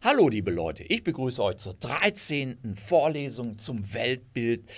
Hallo liebe Leute, ich begrüße euch zur 13. Vorlesung zum Weltbild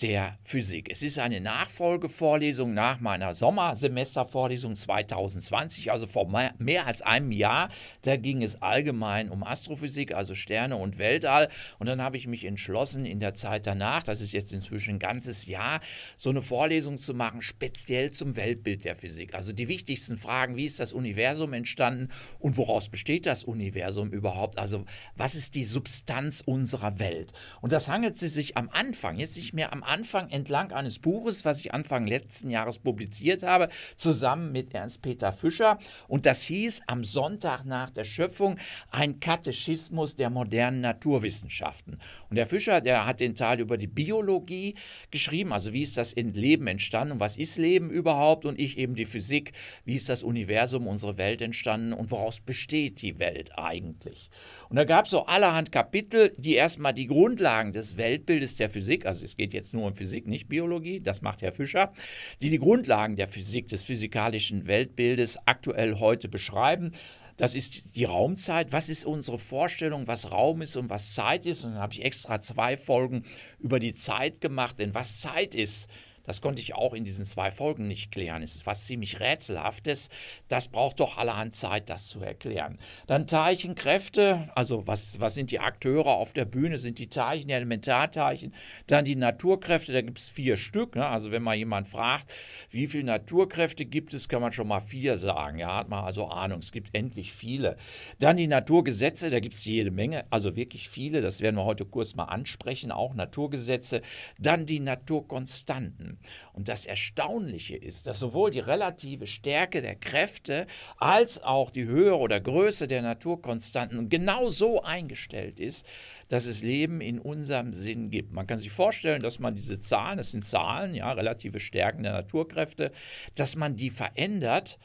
der Physik. Es ist eine Nachfolgevorlesung nach meiner Sommersemestervorlesung 2020, also vor mehr als einem Jahr. Da ging es allgemein um Astrophysik, also Sterne und Weltall. Und dann habe ich mich entschlossen, in der Zeit danach, das ist jetzt inzwischen ein ganzes Jahr, so eine Vorlesung zu machen, speziell zum Weltbild der Physik. Also die wichtigsten Fragen, wie ist das Universum entstanden und woraus besteht das Universum überhaupt? Also was ist die Substanz unserer Welt? Und das hangelt sie sich am Anfang, jetzt nicht mehr am Anfang entlang eines Buches, was ich Anfang letzten Jahres publiziert habe, zusammen mit Ernst-Peter Fischer. Und das hieß Am Sonntag nach der Schöpfung ein Katechismus der modernen Naturwissenschaften. Und der Fischer, der hat den Teil über die Biologie geschrieben, also wie ist das Leben entstanden und was ist Leben überhaupt? Und ich eben die Physik, wie ist das Universum, unsere Welt entstanden und woraus besteht die Welt eigentlich? Und da gab es so allerhand Kapitel, die erstmal die Grundlagen des Weltbildes der Physik, also es geht jetzt nur nur um Physik, nicht Biologie, das macht Herr Fischer, die die Grundlagen der Physik, des physikalischen Weltbildes aktuell heute beschreiben. Das ist die Raumzeit. Was ist unsere Vorstellung, was Raum ist und was Zeit ist? Und dann habe ich extra zwei Folgen über die Zeit gemacht. Denn was Zeit ist, das konnte ich auch in diesen zwei Folgen nicht klären. Es ist was ziemlich Rätselhaftes. Das braucht doch allerhand Zeit, das zu erklären. Dann Teilchenkräfte, also was, was sind die Akteure auf der Bühne? Sind die Teilchen, die Elementarteilchen? Dann die Naturkräfte, da gibt es vier Stück. Ne? Also wenn mal jemand fragt, wie viele Naturkräfte gibt es, kann man schon mal vier sagen. Ja, hat man also Ahnung. Es gibt endlich viele. Dann die Naturgesetze, da gibt es jede Menge, also wirklich viele. Das werden wir heute kurz mal ansprechen, auch Naturgesetze. Dann die Naturkonstanten. Und das Erstaunliche ist, dass sowohl die relative Stärke der Kräfte als auch die Höhe oder Größe der Naturkonstanten genau so eingestellt ist, dass es Leben in unserem Sinn gibt. Man kann sich vorstellen, dass man diese Zahlen, das sind Zahlen, ja, relative Stärken der Naturkräfte, dass man die verändert,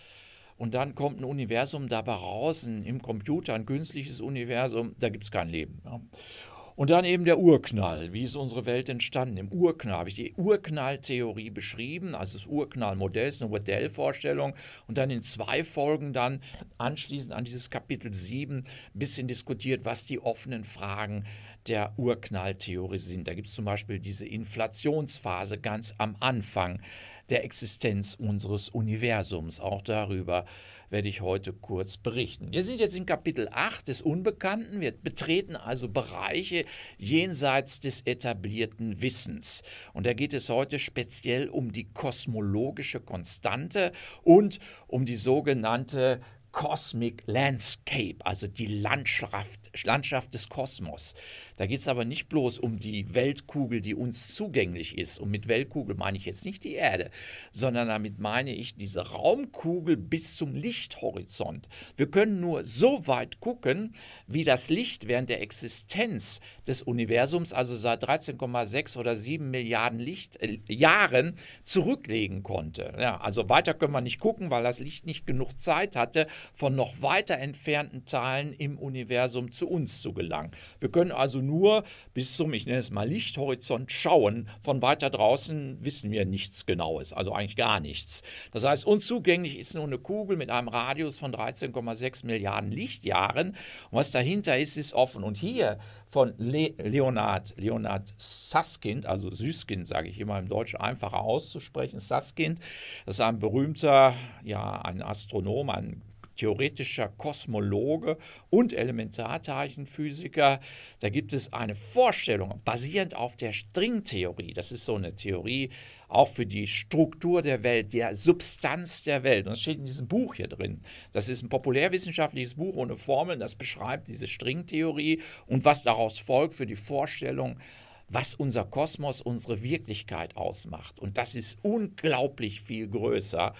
und dann kommt ein Universum dabei raus, ein, im Computer ein künstliches Universum, da gibt es kein Leben. Ja. Und dann eben der Urknall. Wie ist unsere Welt entstanden? Im Urknall habe ich die Urknalltheorie beschrieben, also das Urknallmodell, ist eine Modellvorstellung. Und dann in zwei Folgen dann anschließend an dieses Kapitel 7 ein bisschen diskutiert, was die offenen Fragen der Urknalltheorie sind. Da gibt es zum Beispiel diese Inflationsphase ganz am Anfang der Existenz unseres Universums. Auch darüber werde ich heute kurz berichten. Wir sind jetzt in Kapitel 8 des Unbekannten. Wir betreten also Bereiche jenseits des etablierten Wissens. Und da geht es heute speziell um die kosmologische Konstante und um die sogenannte Cosmic Landscape, also die Landschaft, Landschaft des Kosmos. Da geht es aber nicht bloß um die Weltkugel, die uns zugänglich ist. Und mit Weltkugel meine ich jetzt nicht die Erde, sondern damit meine ich diese Raumkugel bis zum Lichthorizont. Wir können nur so weit gucken, wie das Licht während der Existenz des Universums, also seit 13,6 oder 7 Milliarden Licht, äh, Jahren, zurücklegen konnte. Ja, also weiter können wir nicht gucken, weil das Licht nicht genug Zeit hatte, von noch weiter entfernten Teilen im Universum zu uns zu gelangen. Wir können also nur bis zum, ich nenne es mal Lichthorizont, schauen. Von weiter draußen wissen wir nichts Genaues, also eigentlich gar nichts. Das heißt, unzugänglich ist nur eine Kugel mit einem Radius von 13,6 Milliarden Lichtjahren. Und was dahinter ist, ist offen. Und hier von Le Leonard, Leonard Susskind, also Süßkind, sage ich immer im Deutschen, einfacher auszusprechen, Susskind, das ist ein berühmter, ja, ein Astronom, ein theoretischer Kosmologe und Elementarteilchenphysiker. Da gibt es eine Vorstellung basierend auf der Stringtheorie. Das ist so eine Theorie auch für die Struktur der Welt, der Substanz der Welt. Und das steht in diesem Buch hier drin. Das ist ein populärwissenschaftliches Buch ohne Formeln, das beschreibt diese Stringtheorie und was daraus folgt für die Vorstellung was unser Kosmos, unsere Wirklichkeit ausmacht. Und das ist unglaublich viel größer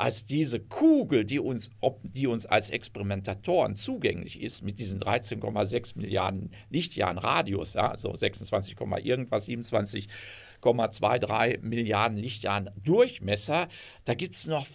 als diese Kugel, die uns, ob, die uns als Experimentatoren zugänglich ist, mit diesen 13,6 Milliarden Lichtjahren Radius, ja, so 26, irgendwas, 27,23 Milliarden Lichtjahren Durchmesser, da gibt es noch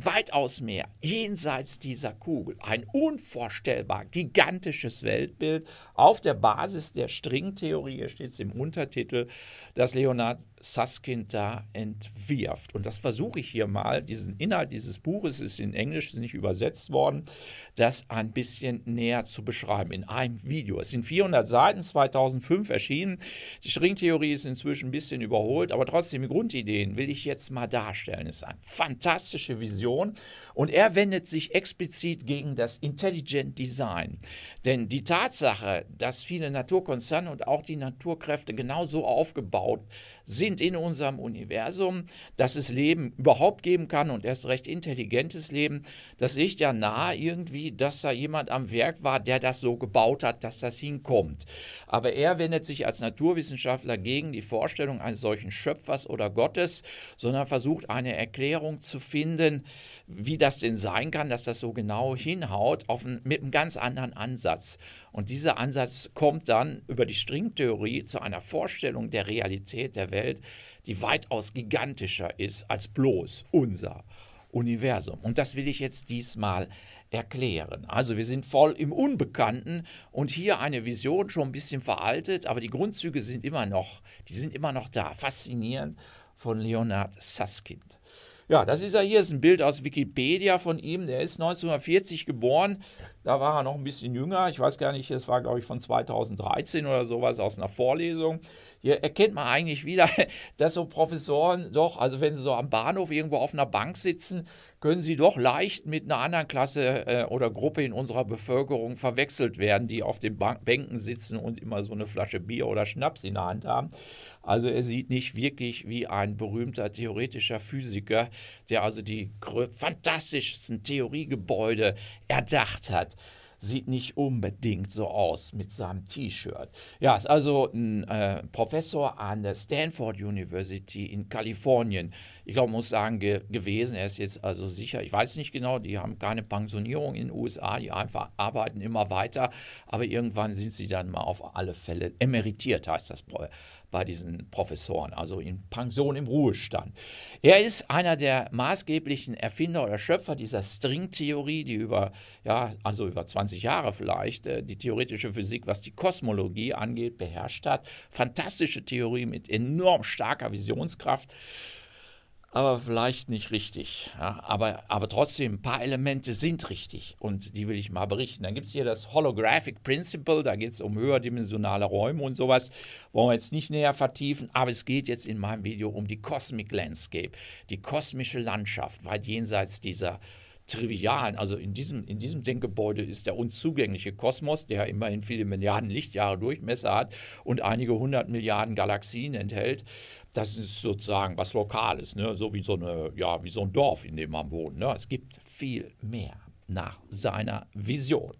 weitaus mehr, jenseits dieser Kugel, ein unvorstellbar gigantisches Weltbild auf der Basis der Stringtheorie, hier steht es im Untertitel, dass Leonard Susskind da entwirft. Und das versuche ich hier mal. Diesen Inhalt dieses Buches ist in Englisch nicht übersetzt worden, das ein bisschen näher zu beschreiben in einem Video. Es sind 400 Seiten, 2005 erschienen. Die Stringtheorie ist inzwischen ein bisschen überholt, aber trotzdem die Grundideen will ich jetzt mal darstellen. Es ist eine fantastische Vision und er wendet sich explizit gegen das Intelligent Design. Denn die Tatsache, dass viele Naturkonzerne und auch die Naturkräfte genauso aufgebaut sind, sind in unserem Universum, dass es Leben überhaupt geben kann und erst recht intelligentes Leben, das liegt ja nahe irgendwie, dass da jemand am Werk war, der das so gebaut hat, dass das hinkommt. Aber er wendet sich als Naturwissenschaftler gegen die Vorstellung eines solchen Schöpfers oder Gottes, sondern versucht eine Erklärung zu finden, wie das denn sein kann, dass das so genau hinhaut, ein, mit einem ganz anderen Ansatz. Und dieser Ansatz kommt dann über die Stringtheorie zu einer Vorstellung der Realität der Welt Welt, die weitaus gigantischer ist als bloß unser Universum. Und das will ich jetzt diesmal erklären. Also wir sind voll im Unbekannten und hier eine Vision schon ein bisschen veraltet, aber die Grundzüge sind immer noch, die sind immer noch da. Faszinierend von Leonard Susskind. Ja, das ist er hier, ist ein Bild aus Wikipedia von ihm. Der ist 1940 geboren. Da war er noch ein bisschen jünger. Ich weiß gar nicht, das war, glaube ich, von 2013 oder sowas aus einer Vorlesung. Hier erkennt man eigentlich wieder, dass so Professoren doch, also wenn sie so am Bahnhof irgendwo auf einer Bank sitzen, können sie doch leicht mit einer anderen Klasse äh, oder Gruppe in unserer Bevölkerung verwechselt werden, die auf den Bank Bänken sitzen und immer so eine Flasche Bier oder Schnaps in der Hand haben. Also er sieht nicht wirklich wie ein berühmter theoretischer Physiker, der also die fantastischsten Theoriegebäude erdacht hat sieht nicht unbedingt so aus mit seinem T-Shirt. Ja, ist also ein äh, Professor an der Stanford University in Kalifornien. Ich glaube, muss sagen, ge gewesen. Er ist jetzt also sicher, ich weiß nicht genau, die haben keine Pensionierung in den USA, die einfach arbeiten immer weiter, aber irgendwann sind sie dann mal auf alle Fälle emeritiert, heißt das bei diesen Professoren, also in Pension im Ruhestand. Er ist einer der maßgeblichen Erfinder oder Schöpfer dieser Stringtheorie, die über, ja, also über 20 Jahre vielleicht äh, die theoretische Physik, was die Kosmologie angeht, beherrscht hat. Fantastische Theorie mit enorm starker Visionskraft aber vielleicht nicht richtig. Ja, aber, aber trotzdem, ein paar Elemente sind richtig und die will ich mal berichten. Dann gibt es hier das Holographic Principle, da geht es um höherdimensionale Räume und sowas, wollen wir jetzt nicht näher vertiefen, aber es geht jetzt in meinem Video um die Cosmic Landscape, die kosmische Landschaft, weit jenseits dieser trivialen, also in diesem, in diesem Denkgebäude ist der unzugängliche Kosmos, der immerhin viele Milliarden Lichtjahre Durchmesser hat und einige hundert Milliarden Galaxien enthält, das ist sozusagen was Lokales, ne? so, wie so, eine, ja, wie so ein Dorf, in dem man wohnt. Ne? Es gibt viel mehr nach seiner Vision.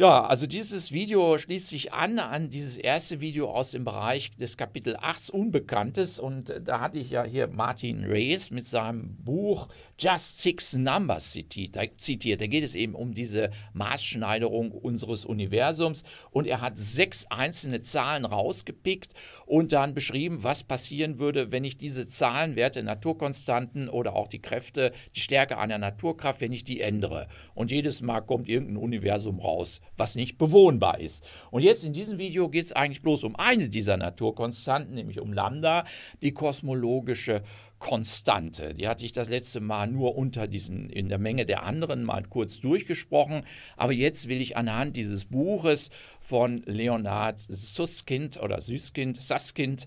Ja, also dieses Video schließt sich an an dieses erste Video aus dem Bereich des Kapitel 8 Unbekanntes und äh, da hatte ich ja hier Martin Rees mit seinem Buch Just Six Numbers äh, zitiert. Da geht es eben um diese Maßschneiderung unseres Universums und er hat sechs einzelne Zahlen rausgepickt und dann beschrieben, was passieren würde, wenn ich diese Zahlenwerte, Naturkonstanten oder auch die Kräfte, die Stärke einer Naturkraft, wenn ich die ändere. Und jedes Mal kommt irgendein Universum raus was nicht bewohnbar ist. Und jetzt in diesem Video geht es eigentlich bloß um eine dieser Naturkonstanten, nämlich um Lambda, die kosmologische Konstante. Die hatte ich das letzte Mal nur unter diesen, in der Menge der anderen mal kurz durchgesprochen. Aber jetzt will ich anhand dieses Buches von Leonard Susskind oder Süßkind, Saskind,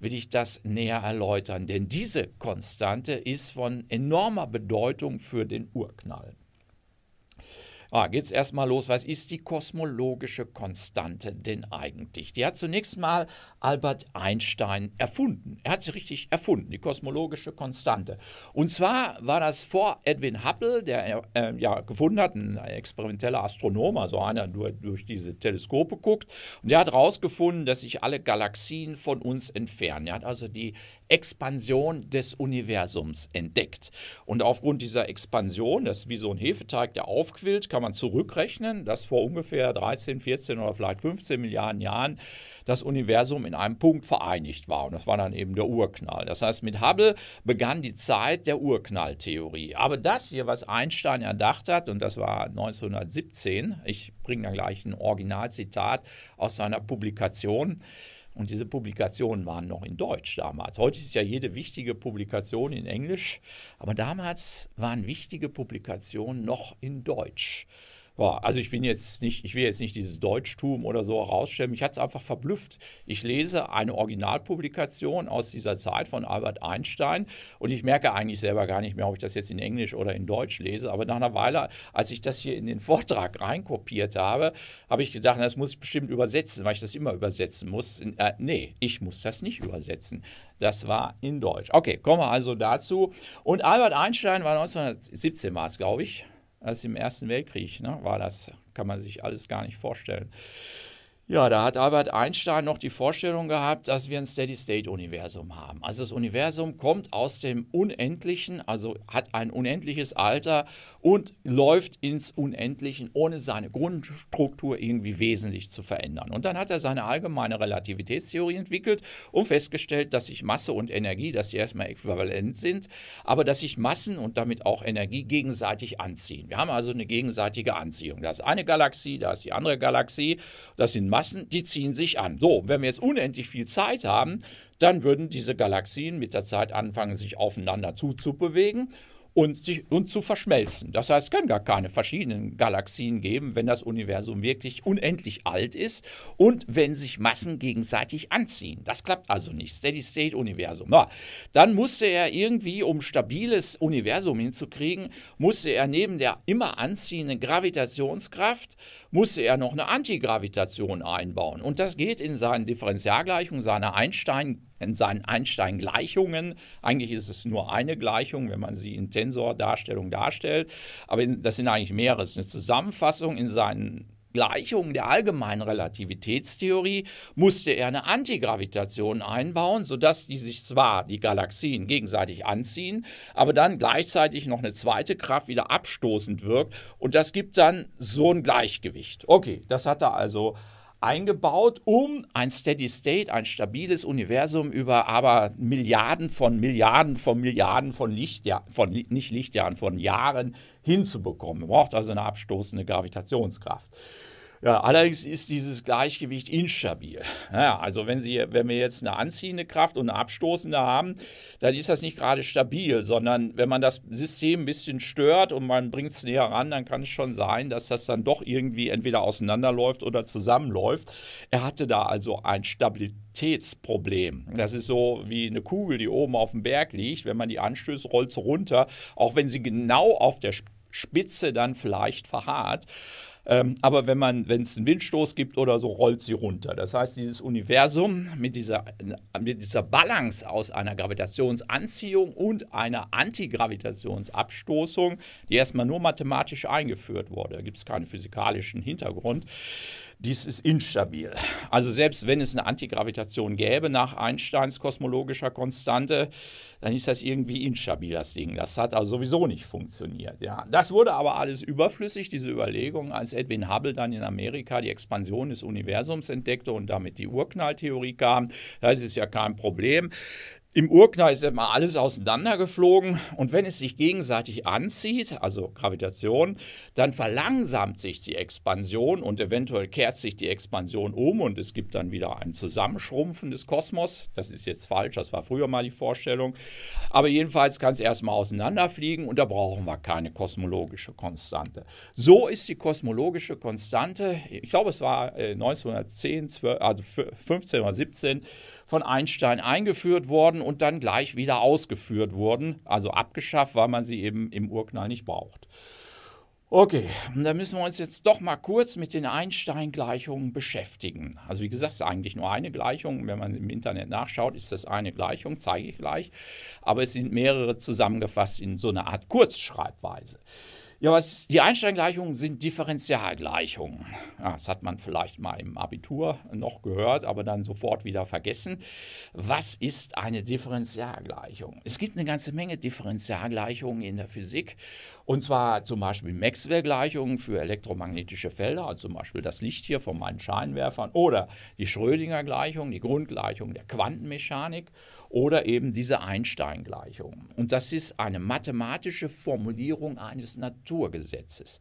will ich das näher erläutern. Denn diese Konstante ist von enormer Bedeutung für den Urknall. Ah, es erstmal los. Was ist die kosmologische Konstante denn eigentlich? Die hat zunächst mal Albert Einstein erfunden. Er hat sie richtig erfunden, die kosmologische Konstante. Und zwar war das vor Edwin Hubble, der äh, ja gefunden hat, ein experimenteller Astronom, also einer, der durch diese Teleskope guckt. Und der hat herausgefunden, dass sich alle Galaxien von uns entfernen. Er hat also die Expansion des Universums entdeckt. Und aufgrund dieser Expansion, das ist wie so ein Hefeteig, der aufquillt, kann man zurückrechnen, dass vor ungefähr 13, 14 oder vielleicht 15 Milliarden Jahren das Universum in einem Punkt vereinigt war. Und das war dann eben der Urknall. Das heißt, mit Hubble begann die Zeit der Urknalltheorie. Aber das hier, was Einstein erdacht hat, und das war 1917, ich bringe dann gleich ein Originalzitat aus seiner Publikation, und diese Publikationen waren noch in Deutsch damals. Heute ist ja jede wichtige Publikation in Englisch, aber damals waren wichtige Publikationen noch in Deutsch. Ja, also ich bin jetzt nicht, ich will jetzt nicht dieses Deutschtum oder so herausstellen. Mich hat es einfach verblüfft. Ich lese eine Originalpublikation aus dieser Zeit von Albert Einstein und ich merke eigentlich selber gar nicht mehr, ob ich das jetzt in Englisch oder in Deutsch lese. Aber nach einer Weile, als ich das hier in den Vortrag reinkopiert habe, habe ich gedacht, das muss ich bestimmt übersetzen, weil ich das immer übersetzen muss. Äh, nee, ich muss das nicht übersetzen. Das war in Deutsch. Okay, kommen wir also dazu. Und Albert Einstein war 1917 glaube ich als im Ersten Weltkrieg. Ne, war das, kann man sich alles gar nicht vorstellen. Ja, da hat Albert Einstein noch die Vorstellung gehabt, dass wir ein Steady-State-Universum haben. Also das Universum kommt aus dem Unendlichen, also hat ein unendliches Alter und läuft ins Unendliche, ohne seine Grundstruktur irgendwie wesentlich zu verändern. Und dann hat er seine allgemeine Relativitätstheorie entwickelt und festgestellt, dass sich Masse und Energie, dass sie erstmal äquivalent sind, aber dass sich Massen und damit auch Energie gegenseitig anziehen. Wir haben also eine gegenseitige Anziehung. Da ist eine Galaxie, da ist die andere Galaxie, das sind Massen, die ziehen sich an. So, wenn wir jetzt unendlich viel Zeit haben, dann würden diese Galaxien mit der Zeit anfangen, sich aufeinander zuzubewegen und, sich, und zu verschmelzen. Das heißt, es können gar keine verschiedenen Galaxien geben, wenn das Universum wirklich unendlich alt ist und wenn sich Massen gegenseitig anziehen. Das klappt also nicht. Steady-State-Universum. dann musste er irgendwie, um stabiles Universum hinzukriegen, musste er neben der immer anziehenden Gravitationskraft musste er noch eine Antigravitation einbauen. Und das geht in seinen Differentialgleichungen, seine Einstein, in seinen Einstein-Gleichungen. Eigentlich ist es nur eine Gleichung, wenn man sie in Tensordarstellung darstellt. Aber das sind eigentlich mehrere. Es ist eine Zusammenfassung in seinen Gleichungen der allgemeinen Relativitätstheorie musste er eine Antigravitation einbauen, sodass die sich zwar die Galaxien gegenseitig anziehen, aber dann gleichzeitig noch eine zweite Kraft wieder abstoßend wirkt und das gibt dann so ein Gleichgewicht. Okay, das hat er also eingebaut, um ein Steady State, ein stabiles Universum über aber Milliarden von Milliarden von Milliarden von Lichtjahren, von nicht Lichtjahren, von Jahren hinzubekommen. Man braucht also eine abstoßende Gravitationskraft. Ja, allerdings ist dieses Gleichgewicht instabil. Ja, also wenn, Sie, wenn wir jetzt eine anziehende Kraft und eine abstoßende haben, dann ist das nicht gerade stabil, sondern wenn man das System ein bisschen stört und man bringt es näher ran, dann kann es schon sein, dass das dann doch irgendwie entweder auseinanderläuft oder zusammenläuft. Er hatte da also ein Stabilitätsproblem. Das ist so wie eine Kugel, die oben auf dem Berg liegt. Wenn man die anstößt, rollt sie runter, auch wenn sie genau auf der Spitze Spitze dann vielleicht verharrt. Ähm, aber wenn man, wenn es einen Windstoß gibt oder so, rollt sie runter. Das heißt, dieses Universum mit dieser, mit dieser Balance aus einer Gravitationsanziehung und einer Antigravitationsabstoßung, die erstmal nur mathematisch eingeführt wurde, da gibt es keinen physikalischen Hintergrund, dies ist instabil. Also selbst wenn es eine Antigravitation gäbe nach Einsteins kosmologischer Konstante, dann ist das irgendwie instabil, das Ding. Das hat also sowieso nicht funktioniert. Ja. Das wurde aber alles überflüssig, diese Überlegung, als Edwin Hubble dann in Amerika die Expansion des Universums entdeckte und damit die Urknalltheorie kam. Das ist ja kein Problem. Im Urknall ist immer alles auseinandergeflogen und wenn es sich gegenseitig anzieht, also Gravitation, dann verlangsamt sich die Expansion und eventuell kehrt sich die Expansion um und es gibt dann wieder ein Zusammenschrumpfen des Kosmos. Das ist jetzt falsch, das war früher mal die Vorstellung. Aber jedenfalls kann es erstmal auseinanderfliegen und da brauchen wir keine kosmologische Konstante. So ist die kosmologische Konstante, ich glaube es war 1910, äh, 12, also 15 oder 17, von Einstein eingeführt worden wurden und dann gleich wieder ausgeführt wurden, also abgeschafft, weil man sie eben im Urknall nicht braucht. Okay, da müssen wir uns jetzt doch mal kurz mit den Einstein-Gleichungen beschäftigen. Also wie gesagt, es ist eigentlich nur eine Gleichung. Wenn man im Internet nachschaut, ist das eine Gleichung, zeige ich gleich. Aber es sind mehrere zusammengefasst in so einer Art Kurzschreibweise. Ja, was, die Einstein-Gleichungen sind Differentialgleichungen. Ja, das hat man vielleicht mal im Abitur noch gehört, aber dann sofort wieder vergessen. Was ist eine Differentialgleichung? Es gibt eine ganze Menge Differentialgleichungen in der Physik und zwar zum Beispiel Maxwell-Gleichungen für elektromagnetische Felder, also zum Beispiel das Licht hier von meinen Scheinwerfern oder die Schrödinger-Gleichung, die Grundgleichung der Quantenmechanik oder eben diese Einstein-Gleichung. Und das ist eine mathematische Formulierung eines Naturgesetzes.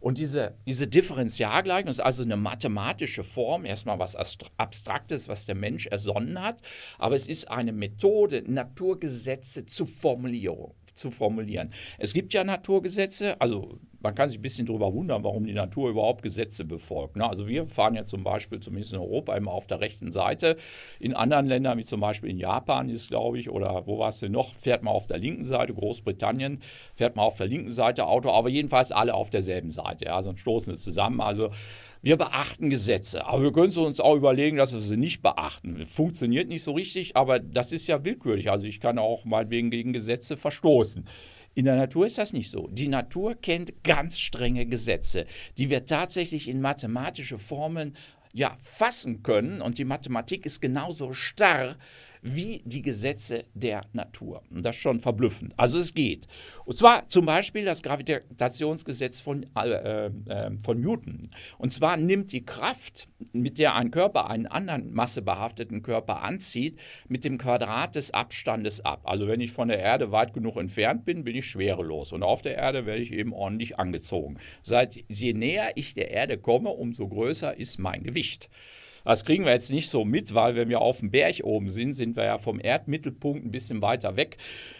Und diese, diese Differentialgleichung ist also eine mathematische Form, erstmal was Abstraktes, was der Mensch ersonnen hat, aber es ist eine Methode, Naturgesetze zu formulieren zu formulieren. Es gibt ja Naturgesetze, also man kann sich ein bisschen darüber wundern, warum die Natur überhaupt Gesetze befolgt. Ne? Also wir fahren ja zum Beispiel, zumindest in Europa, immer auf der rechten Seite. In anderen Ländern, wie zum Beispiel in Japan ist, glaube ich, oder wo war es denn noch, fährt man auf der linken Seite, Großbritannien fährt man auf der linken Seite Auto, aber jedenfalls alle auf derselben Seite. Ja? Sonst stoßen wir zusammen. Also wir beachten Gesetze, aber wir können uns auch überlegen, dass wir sie nicht beachten. Funktioniert nicht so richtig, aber das ist ja willkürlich. Also ich kann auch meinetwegen gegen Gesetze verstoßen. In der Natur ist das nicht so. Die Natur kennt ganz strenge Gesetze, die wir tatsächlich in mathematische Formeln ja, fassen können. Und die Mathematik ist genauso starr wie die Gesetze der Natur. Und das ist schon verblüffend. Also es geht. Und zwar zum Beispiel das Gravitationsgesetz von, äh, äh, von Newton. Und zwar nimmt die Kraft, mit der ein Körper einen anderen massebehafteten Körper anzieht, mit dem Quadrat des Abstandes ab. Also wenn ich von der Erde weit genug entfernt bin, bin ich schwerelos. Und auf der Erde werde ich eben ordentlich angezogen. Seit je näher ich der Erde komme, umso größer ist mein Gewicht. Das kriegen wir jetzt nicht so mit, weil wenn wir auf dem Berg oben sind, sind wir ja vom Erdmittelpunkt ein bisschen weiter weg.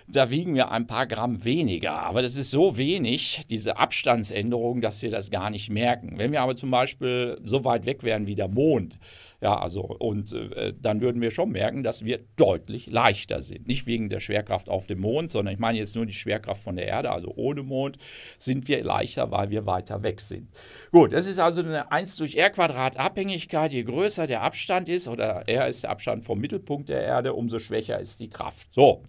Da wiegen wir ein paar Gramm weniger. Aber das ist so wenig, diese Abstandsänderung, dass wir das gar nicht merken. Wenn wir aber zum Beispiel so weit weg wären wie der Mond, ja, also, und äh, dann würden wir schon merken, dass wir deutlich leichter sind. Nicht wegen der Schwerkraft auf dem Mond, sondern ich meine jetzt nur die Schwerkraft von der Erde, also ohne Mond, sind wir leichter, weil wir weiter weg sind. Gut, das ist also eine 1 durch r Quadrat Abhängigkeit. Je größer der Abstand ist, oder r ist der Abstand vom Mittelpunkt der Erde, umso schwächer ist die Kraft. So.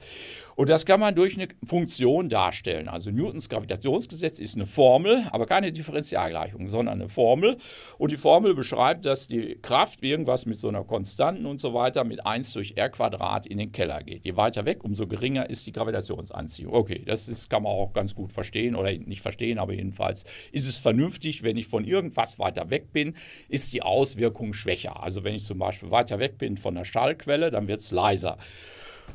Und das kann man durch eine Funktion darstellen. Also Newtons Gravitationsgesetz ist eine Formel, aber keine Differentialgleichung, sondern eine Formel. Und die Formel beschreibt, dass die Kraft irgendwas mit so einer Konstanten und so weiter mit 1 durch r Quadrat in den Keller geht. Je weiter weg, umso geringer ist die Gravitationsanziehung. Okay, das ist, kann man auch ganz gut verstehen oder nicht verstehen, aber jedenfalls ist es vernünftig, wenn ich von irgendwas weiter weg bin, ist die Auswirkung schwächer. Also wenn ich zum Beispiel weiter weg bin von der Schallquelle, dann wird es leiser.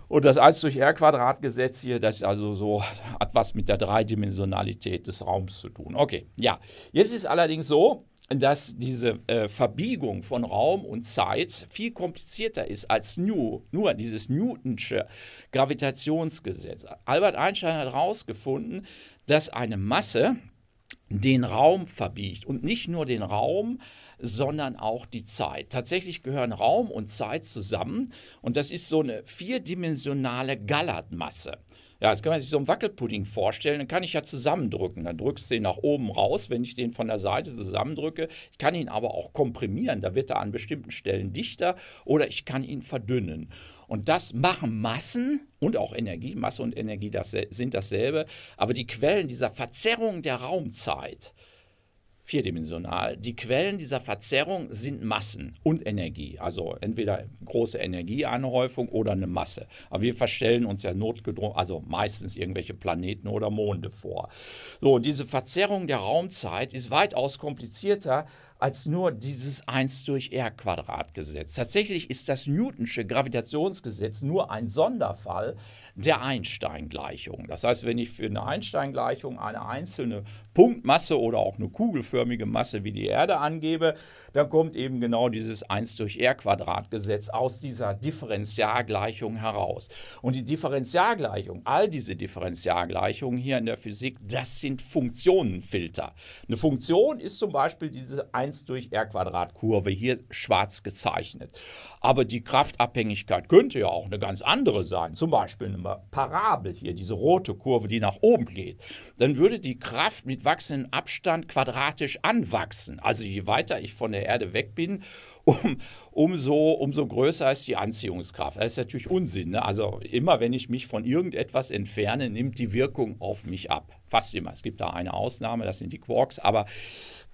Und das 1 durch r Quadratgesetz hier, das also so hat was mit der Dreidimensionalität des Raums zu tun. Okay, ja. Jetzt ist allerdings so, dass diese äh, Verbiegung von Raum und Zeit viel komplizierter ist als New, nur dieses Newtonsche Gravitationsgesetz. Albert Einstein hat herausgefunden, dass eine Masse den Raum verbiegt und nicht nur den Raum, sondern auch die Zeit. Tatsächlich gehören Raum und Zeit zusammen und das ist so eine vierdimensionale Gallertmasse. Ja, jetzt kann man sich so einen Wackelpudding vorstellen, dann kann ich ja zusammendrücken. Dann drückst du den nach oben raus, wenn ich den von der Seite zusammendrücke. Ich kann ihn aber auch komprimieren, da wird er an bestimmten Stellen dichter oder ich kann ihn verdünnen. Und das machen Massen und auch Energie. Masse und Energie das, sind dasselbe, aber die Quellen dieser Verzerrung der Raumzeit, vierdimensional. Die Quellen dieser Verzerrung sind Massen und Energie. Also entweder große Energieanhäufung oder eine Masse. Aber wir verstellen uns ja notgedrungen, also meistens irgendwelche Planeten oder Monde vor. So, diese Verzerrung der Raumzeit ist weitaus komplizierter als nur dieses 1 durch r Quadrat Gesetz. Tatsächlich ist das Newtonsche Gravitationsgesetz nur ein Sonderfall der Einstein-Gleichung. Das heißt, wenn ich für eine Einstein-Gleichung eine einzelne Punktmasse oder auch eine kugelförmige Masse wie die Erde angebe, dann kommt eben genau dieses 1 durch r gesetz aus dieser Differentialgleichung heraus. Und die Differentialgleichung, all diese Differentialgleichungen hier in der Physik, das sind Funktionenfilter. Eine Funktion ist zum Beispiel diese 1 durch r Quadrat Kurve hier schwarz gezeichnet. Aber die Kraftabhängigkeit könnte ja auch eine ganz andere sein, zum Beispiel eine Parabel hier, diese rote Kurve, die nach oben geht. Dann würde die Kraft mit wachsenden Abstand quadratisch anwachsen. Also je weiter ich von der Erde weg bin, um, umso, umso größer ist die Anziehungskraft. Das ist natürlich Unsinn. Ne? Also immer, wenn ich mich von irgendetwas entferne, nimmt die Wirkung auf mich ab. Fast immer. Es gibt da eine Ausnahme, das sind die Quarks, aber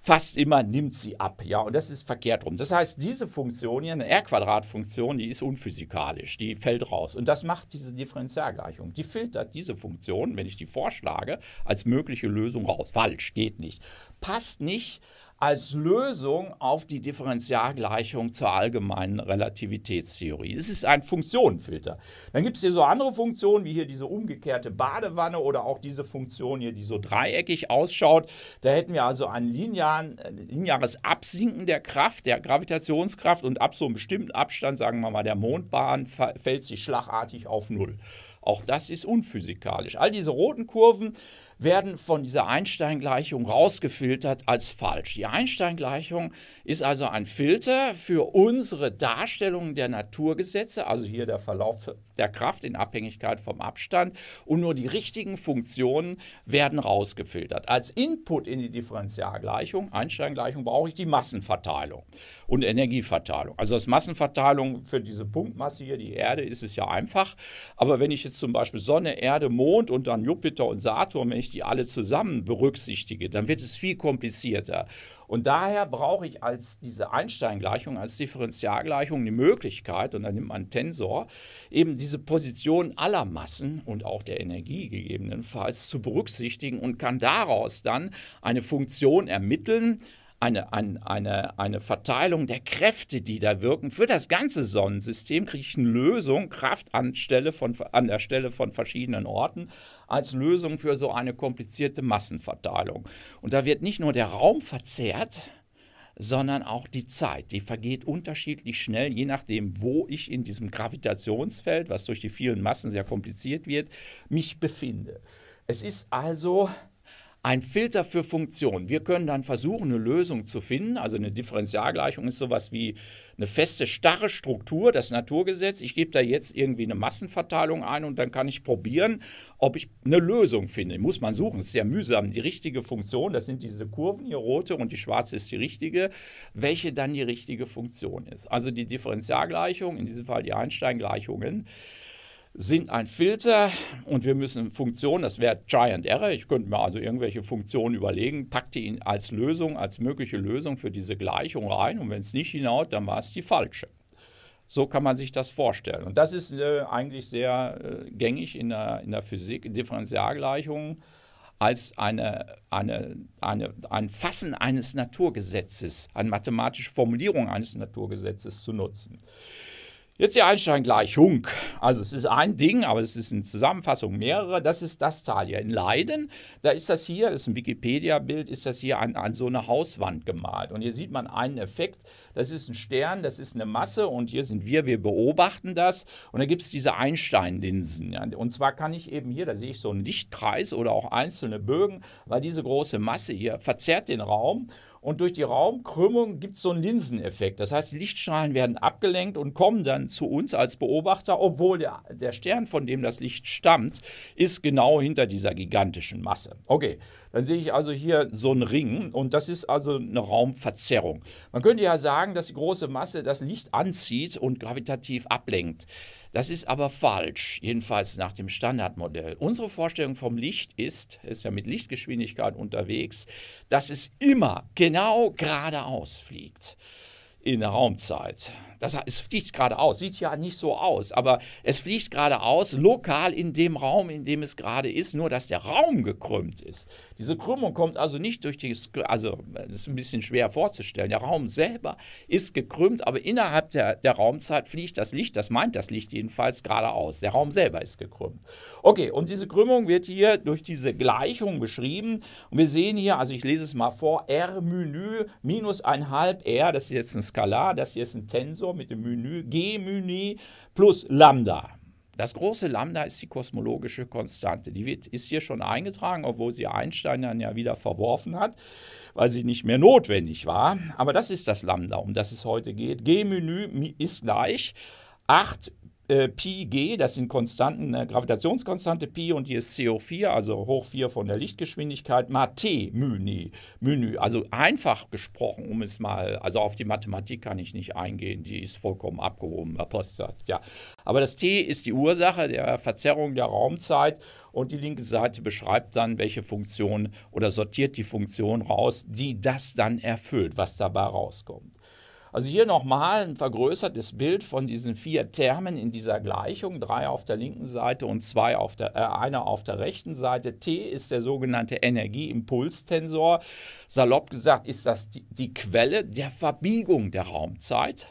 fast immer nimmt sie ab. Ja, und das ist verkehrt rum. Das heißt, diese Funktion hier, eine R-Quadrat-Funktion, die ist unphysikalisch, die fällt raus. Und das macht diese Differentialgleichung. Die filtert diese Funktion, wenn ich die vorschlage, als mögliche Lösung raus. Falsch, geht nicht. Passt nicht als Lösung auf die Differentialgleichung zur allgemeinen Relativitätstheorie. Es ist ein Funktionenfilter. Dann gibt es hier so andere Funktionen, wie hier diese umgekehrte Badewanne oder auch diese Funktion hier, die so dreieckig ausschaut. Da hätten wir also ein, äh, lineares Absinken der Kraft, der Gravitationskraft und ab so einem bestimmten Abstand, sagen wir mal der Mondbahn, fällt sie schlagartig auf Null. Auch das ist unphysikalisch. All diese roten Kurven werden von dieser Einstein-Gleichung rausgefiltert als falsch. Die Einstein-Gleichung ist also ein Filter für unsere Darstellungen der Naturgesetze, also hier der Verlauf der Kraft in Abhängigkeit vom Abstand und nur die richtigen Funktionen werden rausgefiltert. Als Input in die Differentialgleichung, Einstein-Gleichung, brauche ich die Massenverteilung und Energieverteilung. Also als Massenverteilung für diese Punktmasse hier, die Erde, ist es ja einfach. Aber wenn ich jetzt zum Beispiel Sonne, Erde, Mond und dann Jupiter und Saturn, wenn ich die alle zusammen berücksichtige, dann wird es viel komplizierter. Und daher brauche ich als diese Einstein-Gleichung, als Differentialgleichung die Möglichkeit, und dann nimmt man Tensor, eben diese Position aller Massen und auch der Energie gegebenenfalls zu berücksichtigen und kann daraus dann eine Funktion ermitteln, eine, eine, eine, eine Verteilung der Kräfte, die da wirken, für das ganze Sonnensystem kriege ich eine Lösung, Kraft an, Stelle von, an der Stelle von verschiedenen Orten, als Lösung für so eine komplizierte Massenverteilung. Und da wird nicht nur der Raum verzerrt, sondern auch die Zeit. Die vergeht unterschiedlich schnell, je nachdem, wo ich in diesem Gravitationsfeld, was durch die vielen Massen sehr kompliziert wird, mich befinde. Es ist also ein Filter für Funktionen. Wir können dann versuchen, eine Lösung zu finden. Also eine Differentialgleichung ist sowas wie eine feste, starre Struktur, das Naturgesetz. Ich gebe da jetzt irgendwie eine Massenverteilung ein und dann kann ich probieren, ob ich eine Lösung finde. Muss man suchen, ist sehr mühsam. Die richtige Funktion, das sind diese Kurven, die rote und die schwarze ist die richtige, welche dann die richtige Funktion ist. Also die Differentialgleichung, in diesem Fall die Einstein-Gleichungen, sind ein Filter und wir müssen Funktionen, das wäre Giant Error, ich könnte mir also irgendwelche Funktionen überlegen, packte ihn als Lösung, als mögliche Lösung für diese Gleichung rein und wenn es nicht hinhaut, dann war es die falsche. So kann man sich das vorstellen. Und das ist äh, eigentlich sehr äh, gängig in der, in der Physik, Differentialgleichungen als eine, eine, eine, ein Fassen eines Naturgesetzes, eine mathematische Formulierung eines Naturgesetzes zu nutzen. Jetzt die Einstein-Gleichung. Also es ist ein Ding, aber es ist in Zusammenfassung mehrere. Das ist das Teil hier. In Leiden, da ist das hier, das ist ein Wikipedia-Bild, ist das hier an, an so eine Hauswand gemalt. Und hier sieht man einen Effekt. Das ist ein Stern, das ist eine Masse und hier sind wir, wir beobachten das. Und da gibt es diese Einstein-Linsen. Und zwar kann ich eben hier, da sehe ich so einen Lichtkreis oder auch einzelne Bögen, weil diese große Masse hier verzerrt den Raum und durch die Raumkrümmung gibt es so einen Linseneffekt. Das heißt, die Lichtstrahlen werden abgelenkt und kommen dann zu uns als Beobachter, obwohl der, der Stern, von dem das Licht stammt, ist genau hinter dieser gigantischen Masse. Okay, dann sehe ich also hier so einen Ring und das ist also eine Raumverzerrung. Man könnte ja sagen, dass die große Masse das Licht anzieht und gravitativ ablenkt. Das ist aber falsch, jedenfalls nach dem Standardmodell. Unsere Vorstellung vom Licht ist, ist ja mit Lichtgeschwindigkeit unterwegs, dass es immer genau geradeaus fliegt in der Raumzeit. Das, es fliegt geradeaus. Sieht ja nicht so aus, aber es fliegt geradeaus, lokal in dem Raum, in dem es gerade ist, nur dass der Raum gekrümmt ist. Diese Krümmung kommt also nicht durch die, also das ist ein bisschen schwer vorzustellen. Der Raum selber ist gekrümmt, aber innerhalb der, der Raumzeit fliegt das Licht, das meint das Licht jedenfalls, geradeaus. Der Raum selber ist gekrümmt. Okay, und diese Krümmung wird hier durch diese Gleichung beschrieben. Und wir sehen hier, also ich lese es mal vor, R-Menü minus 1,5 R, das ist jetzt ein Skalar, das hier ist ein Tensor mit dem Menü G-Menü plus Lambda. Das große Lambda ist die kosmologische Konstante. Die wird, ist hier schon eingetragen, obwohl sie Einstein dann ja wieder verworfen hat, weil sie nicht mehr notwendig war. Aber das ist das Lambda, um das es heute geht. G-Menü ist gleich 8 äh, Pi g, das sind Konstanten, äh, Gravitationskonstante Pi und die ist CO4, also hoch 4 von der Lichtgeschwindigkeit, mal T, mü, mü, Menü. Also einfach gesprochen, um es mal, also auf die Mathematik kann ich nicht eingehen, die ist vollkommen abgehoben. Ja. Aber das T ist die Ursache der Verzerrung der Raumzeit und die linke Seite beschreibt dann, welche Funktion oder sortiert die Funktion raus, die das dann erfüllt, was dabei rauskommt. Also hier nochmal ein vergrößertes Bild von diesen vier Termen in dieser Gleichung. Drei auf der linken Seite und zwei auf der, äh, einer auf der rechten Seite. T ist der sogenannte Energieimpulstensor. Salopp gesagt ist das die, die Quelle der Verbiegung der Raumzeit.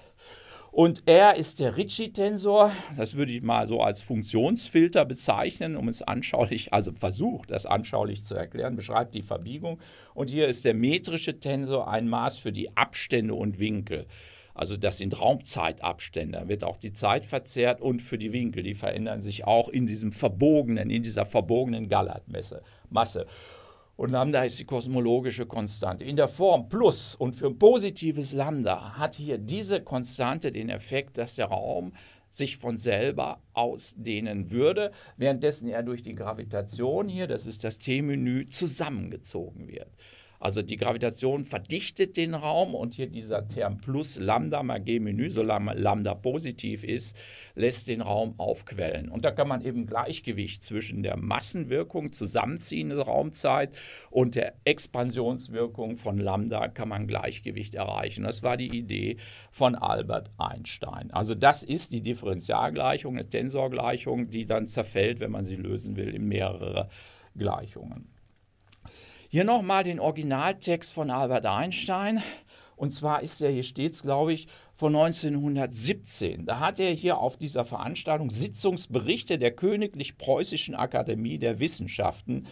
Und R ist der Ricci-Tensor, das würde ich mal so als Funktionsfilter bezeichnen, um es anschaulich, also versucht, das anschaulich zu erklären, beschreibt die Verbiegung. Und hier ist der metrische Tensor ein Maß für die Abstände und Winkel. Also das sind Raumzeitabstände, da wird auch die Zeit verzerrt und für die Winkel, die verändern sich auch in diesem verbogenen, in dieser verbogenen Gallertmesse, und Lambda ist die kosmologische Konstante. In der Form Plus und für ein positives Lambda hat hier diese Konstante den Effekt, dass der Raum sich von selber ausdehnen würde, währenddessen er durch die Gravitation hier, das ist das T-Menü, zusammengezogen wird. Also die Gravitation verdichtet den Raum und hier dieser Term plus Lambda mal G Menü, solange Lambda positiv ist, lässt den Raum aufquellen. Und da kann man eben Gleichgewicht zwischen der Massenwirkung, zusammenziehende Raumzeit und der Expansionswirkung von Lambda kann man Gleichgewicht erreichen. Das war die Idee von Albert Einstein. Also das ist die Differentialgleichung, eine Tensorgleichung, die dann zerfällt, wenn man sie lösen will, in mehrere Gleichungen. Hier nochmal den Originaltext von Albert Einstein. Und zwar ist er hier stets, glaube ich, von 1917. Da hat er hier auf dieser Veranstaltung Sitzungsberichte der Königlich Preußischen Akademie der Wissenschaften äh,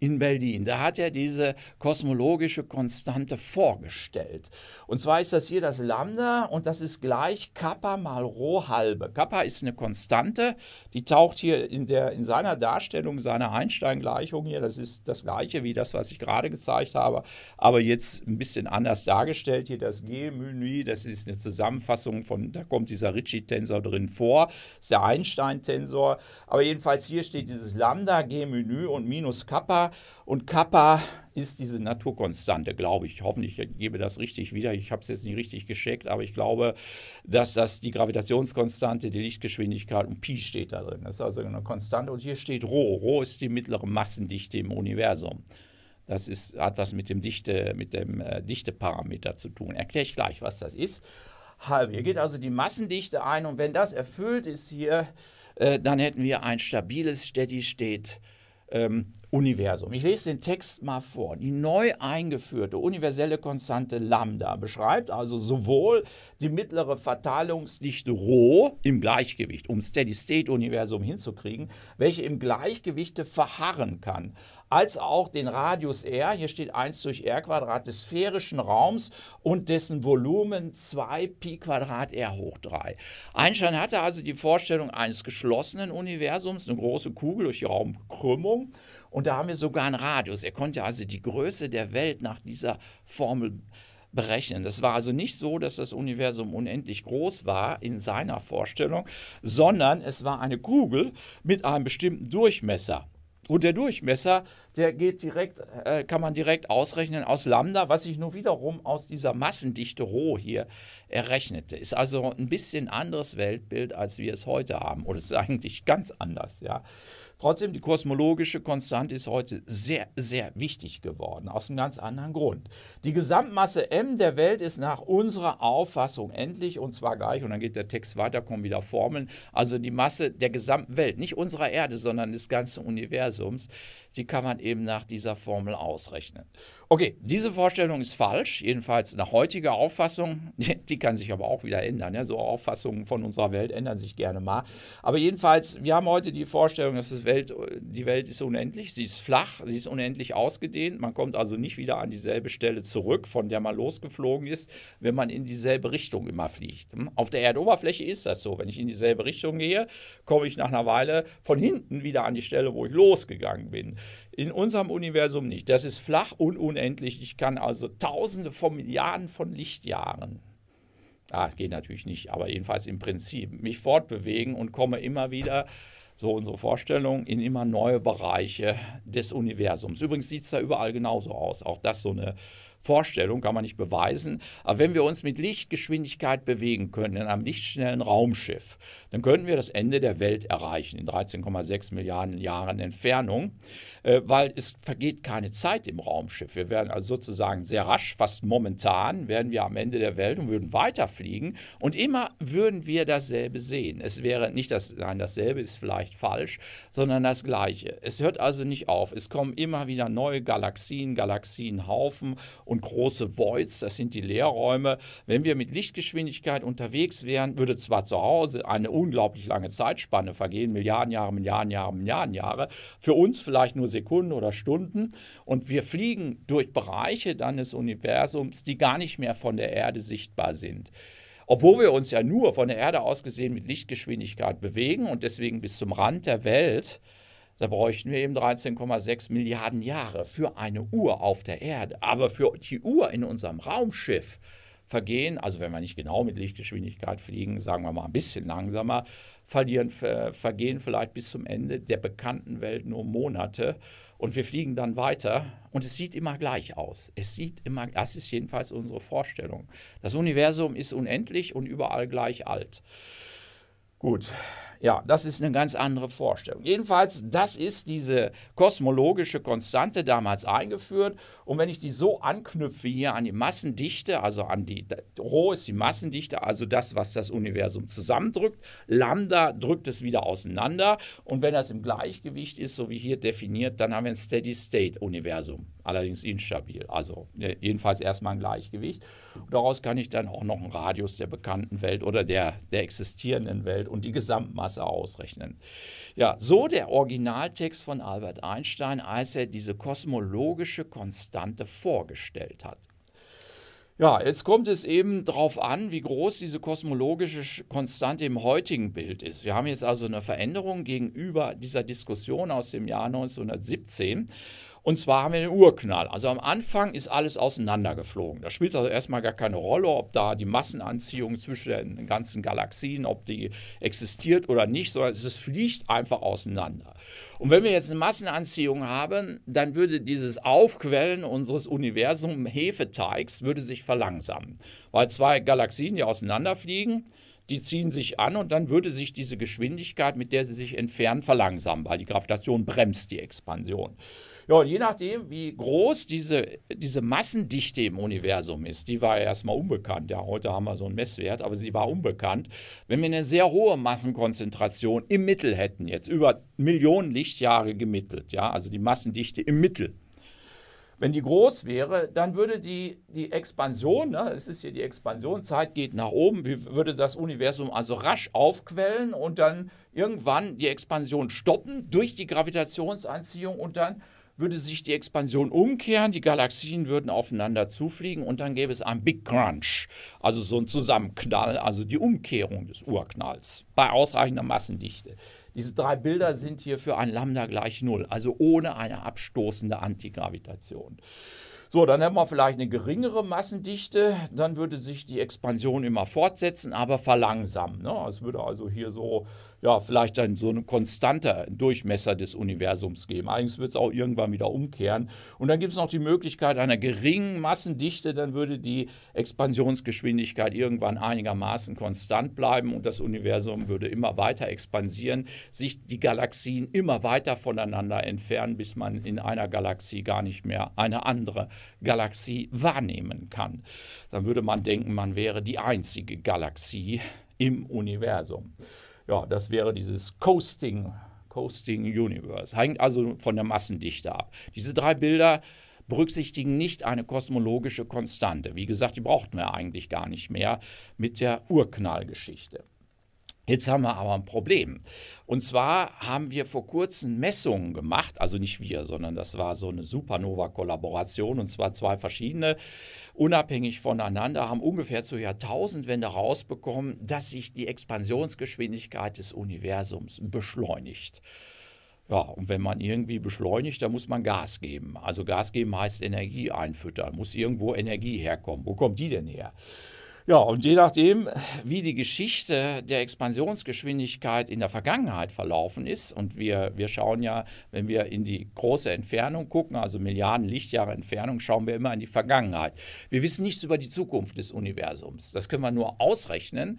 in Berlin. Da hat er diese kosmologische Konstante vorgestellt. Und zwar ist das hier das Lambda und das ist gleich Kappa mal Rho halbe. Kappa ist eine Konstante, die taucht hier in, der, in seiner Darstellung, seiner Einstein-Gleichung hier, das ist das gleiche wie das, was ich gerade gezeigt habe, aber jetzt ein bisschen anders dargestellt. Hier das G-Menü, das ist eine Zusammenfassung von, da kommt dieser Ricci-Tensor drin vor, das ist der Einstein-Tensor. Aber jedenfalls hier steht dieses Lambda, G-Menü und minus Kappa und Kappa ist diese Naturkonstante, glaube ich. Hoffentlich ich gebe das richtig wieder. Ich habe es jetzt nicht richtig gescheckt, aber ich glaube, dass das die Gravitationskonstante, die Lichtgeschwindigkeit und Pi steht da drin. Das ist also eine Konstante. Und hier steht Rho. Rho ist die mittlere Massendichte im Universum. Das ist, hat was mit dem Dichte, mit dem äh, Dichteparameter zu tun. Erkläre ich gleich, was das ist. Hier geht also die Massendichte ein und wenn das erfüllt ist hier, äh, dann hätten wir ein stabiles Steady-State ähm, Universum. Ich lese den Text mal vor. Die neu eingeführte universelle Konstante Lambda beschreibt also sowohl die mittlere Verteilungsdichte Rho im Gleichgewicht, um Steady-State-Universum hinzukriegen, welche im Gleichgewicht verharren kann, als auch den Radius r, hier steht 1 durch r Quadrat des sphärischen Raums und dessen Volumen 2 Pi Quadrat r hoch 3. Einstein hatte also die Vorstellung eines geschlossenen Universums, eine große Kugel durch die Raumkrümmung und da haben wir sogar einen Radius. Er konnte also die Größe der Welt nach dieser Formel berechnen. Das war also nicht so, dass das Universum unendlich groß war in seiner Vorstellung, sondern es war eine Kugel mit einem bestimmten Durchmesser. Und der Durchmesser, der geht direkt, äh, kann man direkt ausrechnen aus Lambda, was sich nur wiederum aus dieser Massendichte Rho hier errechnete. Ist also ein bisschen anderes Weltbild, als wir es heute haben. Oder ist eigentlich ganz anders, ja. Trotzdem, die kosmologische Konstante ist heute sehr, sehr wichtig geworden, aus einem ganz anderen Grund. Die Gesamtmasse M der Welt ist nach unserer Auffassung endlich, und zwar gleich, und dann geht der Text weiter, kommen wieder Formeln, also die Masse der gesamten Welt, nicht unserer Erde, sondern des ganzen Universums, die kann man eben nach dieser Formel ausrechnen. Okay, diese Vorstellung ist falsch, jedenfalls nach heutiger Auffassung. Die kann sich aber auch wieder ändern. Ja? So Auffassungen von unserer Welt ändern sich gerne mal. Aber jedenfalls, wir haben heute die Vorstellung, dass das Welt, die Welt ist unendlich, sie ist flach, sie ist unendlich ausgedehnt. Man kommt also nicht wieder an dieselbe Stelle zurück, von der man losgeflogen ist, wenn man in dieselbe Richtung immer fliegt. Hm? Auf der Erdoberfläche ist das so. Wenn ich in dieselbe Richtung gehe, komme ich nach einer Weile von hinten wieder an die Stelle, wo ich losgegangen bin. In unserem Universum nicht. Das ist flach und unendlich. Ich kann also Tausende von Milliarden von Lichtjahren, ah, geht natürlich nicht, aber jedenfalls im Prinzip, mich fortbewegen und komme immer wieder so unsere Vorstellung, in immer neue Bereiche des Universums. Übrigens sieht es da überall genauso aus. Auch das so eine Vorstellung, kann man nicht beweisen. Aber wenn wir uns mit Lichtgeschwindigkeit bewegen können in einem lichtschnellen Raumschiff, dann könnten wir das Ende der Welt erreichen in 13,6 Milliarden Jahren Entfernung, äh, weil es vergeht keine Zeit im Raumschiff. Wir wären also sozusagen sehr rasch, fast momentan, wären wir am Ende der Welt und würden weiterfliegen und immer würden wir dasselbe sehen. Es wäre nicht das, nein, dasselbe ist vielleicht falsch, sondern das Gleiche. Es hört also nicht auf. Es kommen immer wieder neue Galaxien, Galaxienhaufen und große Voids, das sind die Leerräume. Wenn wir mit Lichtgeschwindigkeit unterwegs wären, würde zwar zu Hause eine unglaublich lange Zeitspanne vergehen, Milliarden Jahre, Milliarden Jahre, Milliarden Jahre, für uns vielleicht nur Sekunden oder Stunden und wir fliegen durch Bereiche dann des Universums, die gar nicht mehr von der Erde sichtbar sind obwohl wir uns ja nur von der Erde aus gesehen mit Lichtgeschwindigkeit bewegen und deswegen bis zum Rand der Welt da bräuchten wir eben 13,6 Milliarden Jahre für eine Uhr auf der Erde. Aber für die Uhr in unserem Raumschiff vergehen, also wenn wir nicht genau mit Lichtgeschwindigkeit fliegen, sagen wir mal ein bisschen langsamer, verlieren, vergehen vielleicht bis zum Ende der bekannten Welt nur Monate und wir fliegen dann weiter und es sieht immer gleich aus. Es sieht immer, das ist jedenfalls unsere Vorstellung. Das Universum ist unendlich und überall gleich alt. Gut, ja, das ist eine ganz andere Vorstellung. Jedenfalls, das ist diese kosmologische Konstante damals eingeführt. Und wenn ich die so anknüpfe hier an die Massendichte, also an die, Rho ist die Massendichte, also das, was das Universum zusammendrückt, Lambda drückt es wieder auseinander. Und wenn das im Gleichgewicht ist, so wie hier definiert, dann haben wir ein Steady-State-Universum allerdings instabil. Also ne, jedenfalls erstmal ein Gleichgewicht. Und daraus kann ich dann auch noch einen Radius der bekannten Welt oder der, der existierenden Welt und die Gesamtmasse Maße ausrechnen. Ja, so der Originaltext von Albert Einstein, als er diese kosmologische Konstante vorgestellt hat. Ja, jetzt kommt es eben darauf an, wie groß diese kosmologische Konstante im heutigen Bild ist. Wir haben jetzt also eine Veränderung gegenüber dieser Diskussion aus dem Jahr 1917. Und zwar haben wir den Urknall. Also am Anfang ist alles auseinandergeflogen. Da spielt also erstmal gar keine Rolle, ob da die Massenanziehung zwischen den ganzen Galaxien, ob die existiert oder nicht, sondern es fliegt einfach auseinander. Und wenn wir jetzt eine Massenanziehung haben, dann würde dieses Aufquellen unseres Universums Hefeteigs würde sich verlangsamen, weil zwei Galaxien die auseinanderfliegen die ziehen sich an und dann würde sich diese Geschwindigkeit, mit der sie sich entfernen, verlangsamen, weil die Gravitation bremst die Expansion. Ja, und je nachdem, wie groß diese, diese Massendichte im Universum ist, die war ja erstmal unbekannt. Ja, heute haben wir so einen Messwert, aber sie war unbekannt. Wenn wir eine sehr hohe Massenkonzentration im Mittel hätten, jetzt über Millionen Lichtjahre gemittelt, ja, also die Massendichte im Mittel, wenn die groß wäre, dann würde die, die Expansion, ne, es ist hier die Expansion, Zeit geht nach oben, würde das Universum also rasch aufquellen und dann irgendwann die Expansion stoppen durch die Gravitationsanziehung und dann würde sich die Expansion umkehren, die Galaxien würden aufeinander zufliegen und dann gäbe es einen Big Crunch, also so einen Zusammenknall, also die Umkehrung des Urknalls bei ausreichender Massendichte. Diese drei Bilder sind hier für ein Lambda gleich Null, also ohne eine abstoßende Antigravitation. So, dann hätten wir vielleicht eine geringere Massendichte, dann würde sich die Expansion immer fortsetzen, aber verlangsamen. Ne? Es würde also hier so ja, vielleicht ein, so ein konstanter Durchmesser des Universums geben. Eigentlich wird es auch irgendwann wieder umkehren. Und dann gibt es noch die Möglichkeit einer geringen Massendichte, dann würde die Expansionsgeschwindigkeit irgendwann einigermaßen konstant bleiben und das Universum würde immer weiter expansieren, sich die Galaxien immer weiter voneinander entfernen, bis man in einer Galaxie gar nicht mehr eine andere Galaxie wahrnehmen kann. Dann würde man denken, man wäre die einzige Galaxie im Universum. Ja, das wäre dieses Coasting, Coasting Universe. Hängt also von der Massendichte ab. Diese drei Bilder berücksichtigen nicht eine kosmologische Konstante. Wie gesagt, die brauchten wir eigentlich gar nicht mehr mit der Urknallgeschichte. Jetzt haben wir aber ein Problem. Und zwar haben wir vor kurzem Messungen gemacht, also nicht wir, sondern das war so eine Supernova-Kollaboration und zwar zwei verschiedene unabhängig voneinander, haben ungefähr zur Jahrtausendwende rausbekommen, dass sich die Expansionsgeschwindigkeit des Universums beschleunigt. Ja, und wenn man irgendwie beschleunigt, dann muss man Gas geben. Also Gas geben heißt Energie einfüttern, muss irgendwo Energie herkommen. Wo kommt die denn her? Ja, und je nachdem, wie die Geschichte der Expansionsgeschwindigkeit in der Vergangenheit verlaufen ist, und wir, wir schauen ja, wenn wir in die große Entfernung gucken, also Milliarden Lichtjahre Entfernung, schauen wir immer in die Vergangenheit. Wir wissen nichts über die Zukunft des Universums. Das können wir nur ausrechnen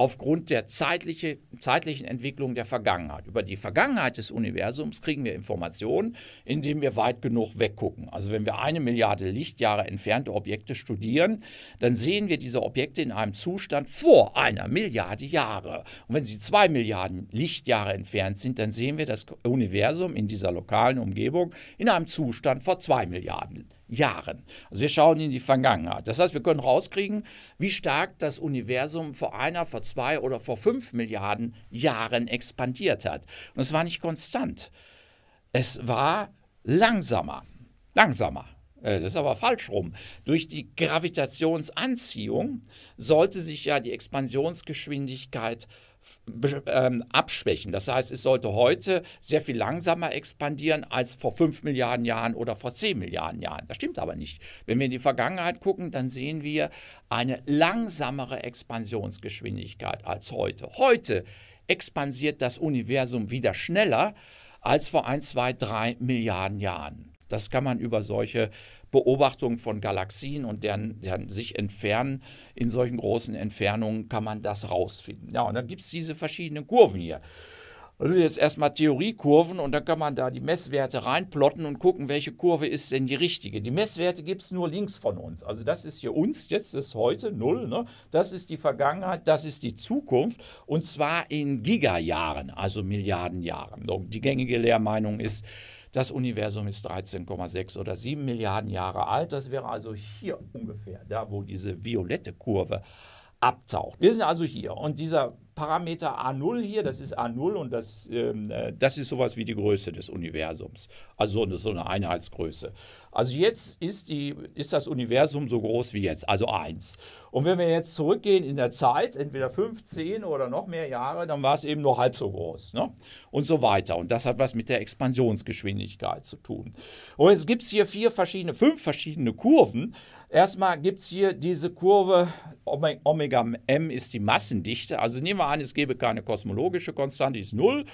aufgrund der zeitliche, zeitlichen Entwicklung der Vergangenheit. Über die Vergangenheit des Universums kriegen wir Informationen, indem wir weit genug weggucken. Also wenn wir eine Milliarde Lichtjahre entfernte Objekte studieren, dann sehen wir diese Objekte in einem Zustand vor einer Milliarde Jahre. Und wenn sie zwei Milliarden Lichtjahre entfernt sind, dann sehen wir das Universum in dieser lokalen Umgebung in einem Zustand vor zwei Milliarden Jahren. Jahren. Also wir schauen in die Vergangenheit. Das heißt, wir können rauskriegen, wie stark das Universum vor einer, vor zwei oder vor fünf Milliarden Jahren expandiert hat. Und es war nicht konstant. Es war langsamer. Langsamer. Äh, das ist aber falsch rum. Durch die Gravitationsanziehung sollte sich ja die Expansionsgeschwindigkeit verändern. Ähm, abschwächen. Das heißt, es sollte heute sehr viel langsamer expandieren als vor 5 Milliarden Jahren oder vor 10 Milliarden Jahren. Das stimmt aber nicht. Wenn wir in die Vergangenheit gucken, dann sehen wir eine langsamere Expansionsgeschwindigkeit als heute. Heute expansiert das Universum wieder schneller als vor 1, 2, 3 Milliarden Jahren. Das kann man über solche Beobachtung von Galaxien und deren, deren sich entfernen, in solchen großen Entfernungen kann man das rausfinden. Ja, und dann gibt es diese verschiedenen Kurven hier. Also jetzt erstmal Theoriekurven und dann kann man da die Messwerte reinplotten und gucken, welche Kurve ist denn die richtige. Die Messwerte gibt es nur links von uns. Also das ist hier uns, jetzt ist heute null, ne? das ist die Vergangenheit, das ist die Zukunft und zwar in Gigajahren, also Milliarden Jahren. Die gängige Lehrmeinung ist, das Universum ist 13,6 oder 7 Milliarden Jahre alt. Das wäre also hier ungefähr, da wo diese violette Kurve abtaucht. Wir sind also hier und dieser Parameter A0 hier, das ist A0 und das, ähm, äh, das ist sowas wie die Größe des Universums. Also so eine Einheitsgröße. Also jetzt ist, die, ist das Universum so groß wie jetzt, also 1. Und wenn wir jetzt zurückgehen in der Zeit, entweder 15 oder noch mehr Jahre, dann war es eben nur halb so groß. Ne? Und so weiter. Und das hat was mit der Expansionsgeschwindigkeit zu tun. Und jetzt gibt es hier vier verschiedene, fünf verschiedene Kurven. Erstmal gibt es hier diese Kurve, Omega m ist die Massendichte. Also nehmen wir an, es gäbe keine kosmologische Konstante, die ist Null.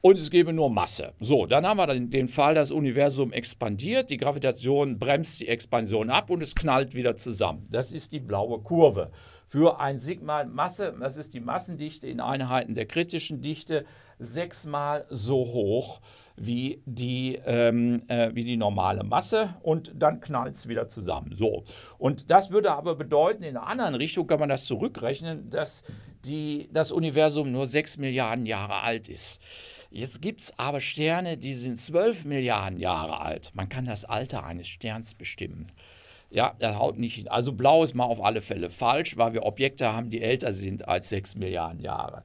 und es gäbe nur Masse. So, dann haben wir dann den Fall, das Universum expandiert, die Gravitation bremst die Expansion ab und es knallt wieder zusammen. Das ist die blaue Kurve. Für ein Sigma Masse, das ist die Massendichte in Einheiten der kritischen Dichte, sechsmal so hoch wie die, ähm, äh, wie die normale Masse und dann knallt es wieder zusammen. So. Und das würde aber bedeuten, in einer anderen Richtung kann man das zurückrechnen, dass die, das Universum nur 6 Milliarden Jahre alt ist. Jetzt gibt es aber Sterne, die sind 12 Milliarden Jahre alt. Man kann das Alter eines Sterns bestimmen. Ja, das haut nicht hin. Also blau ist mal auf alle Fälle falsch, weil wir Objekte haben, die älter sind als 6 Milliarden Jahre.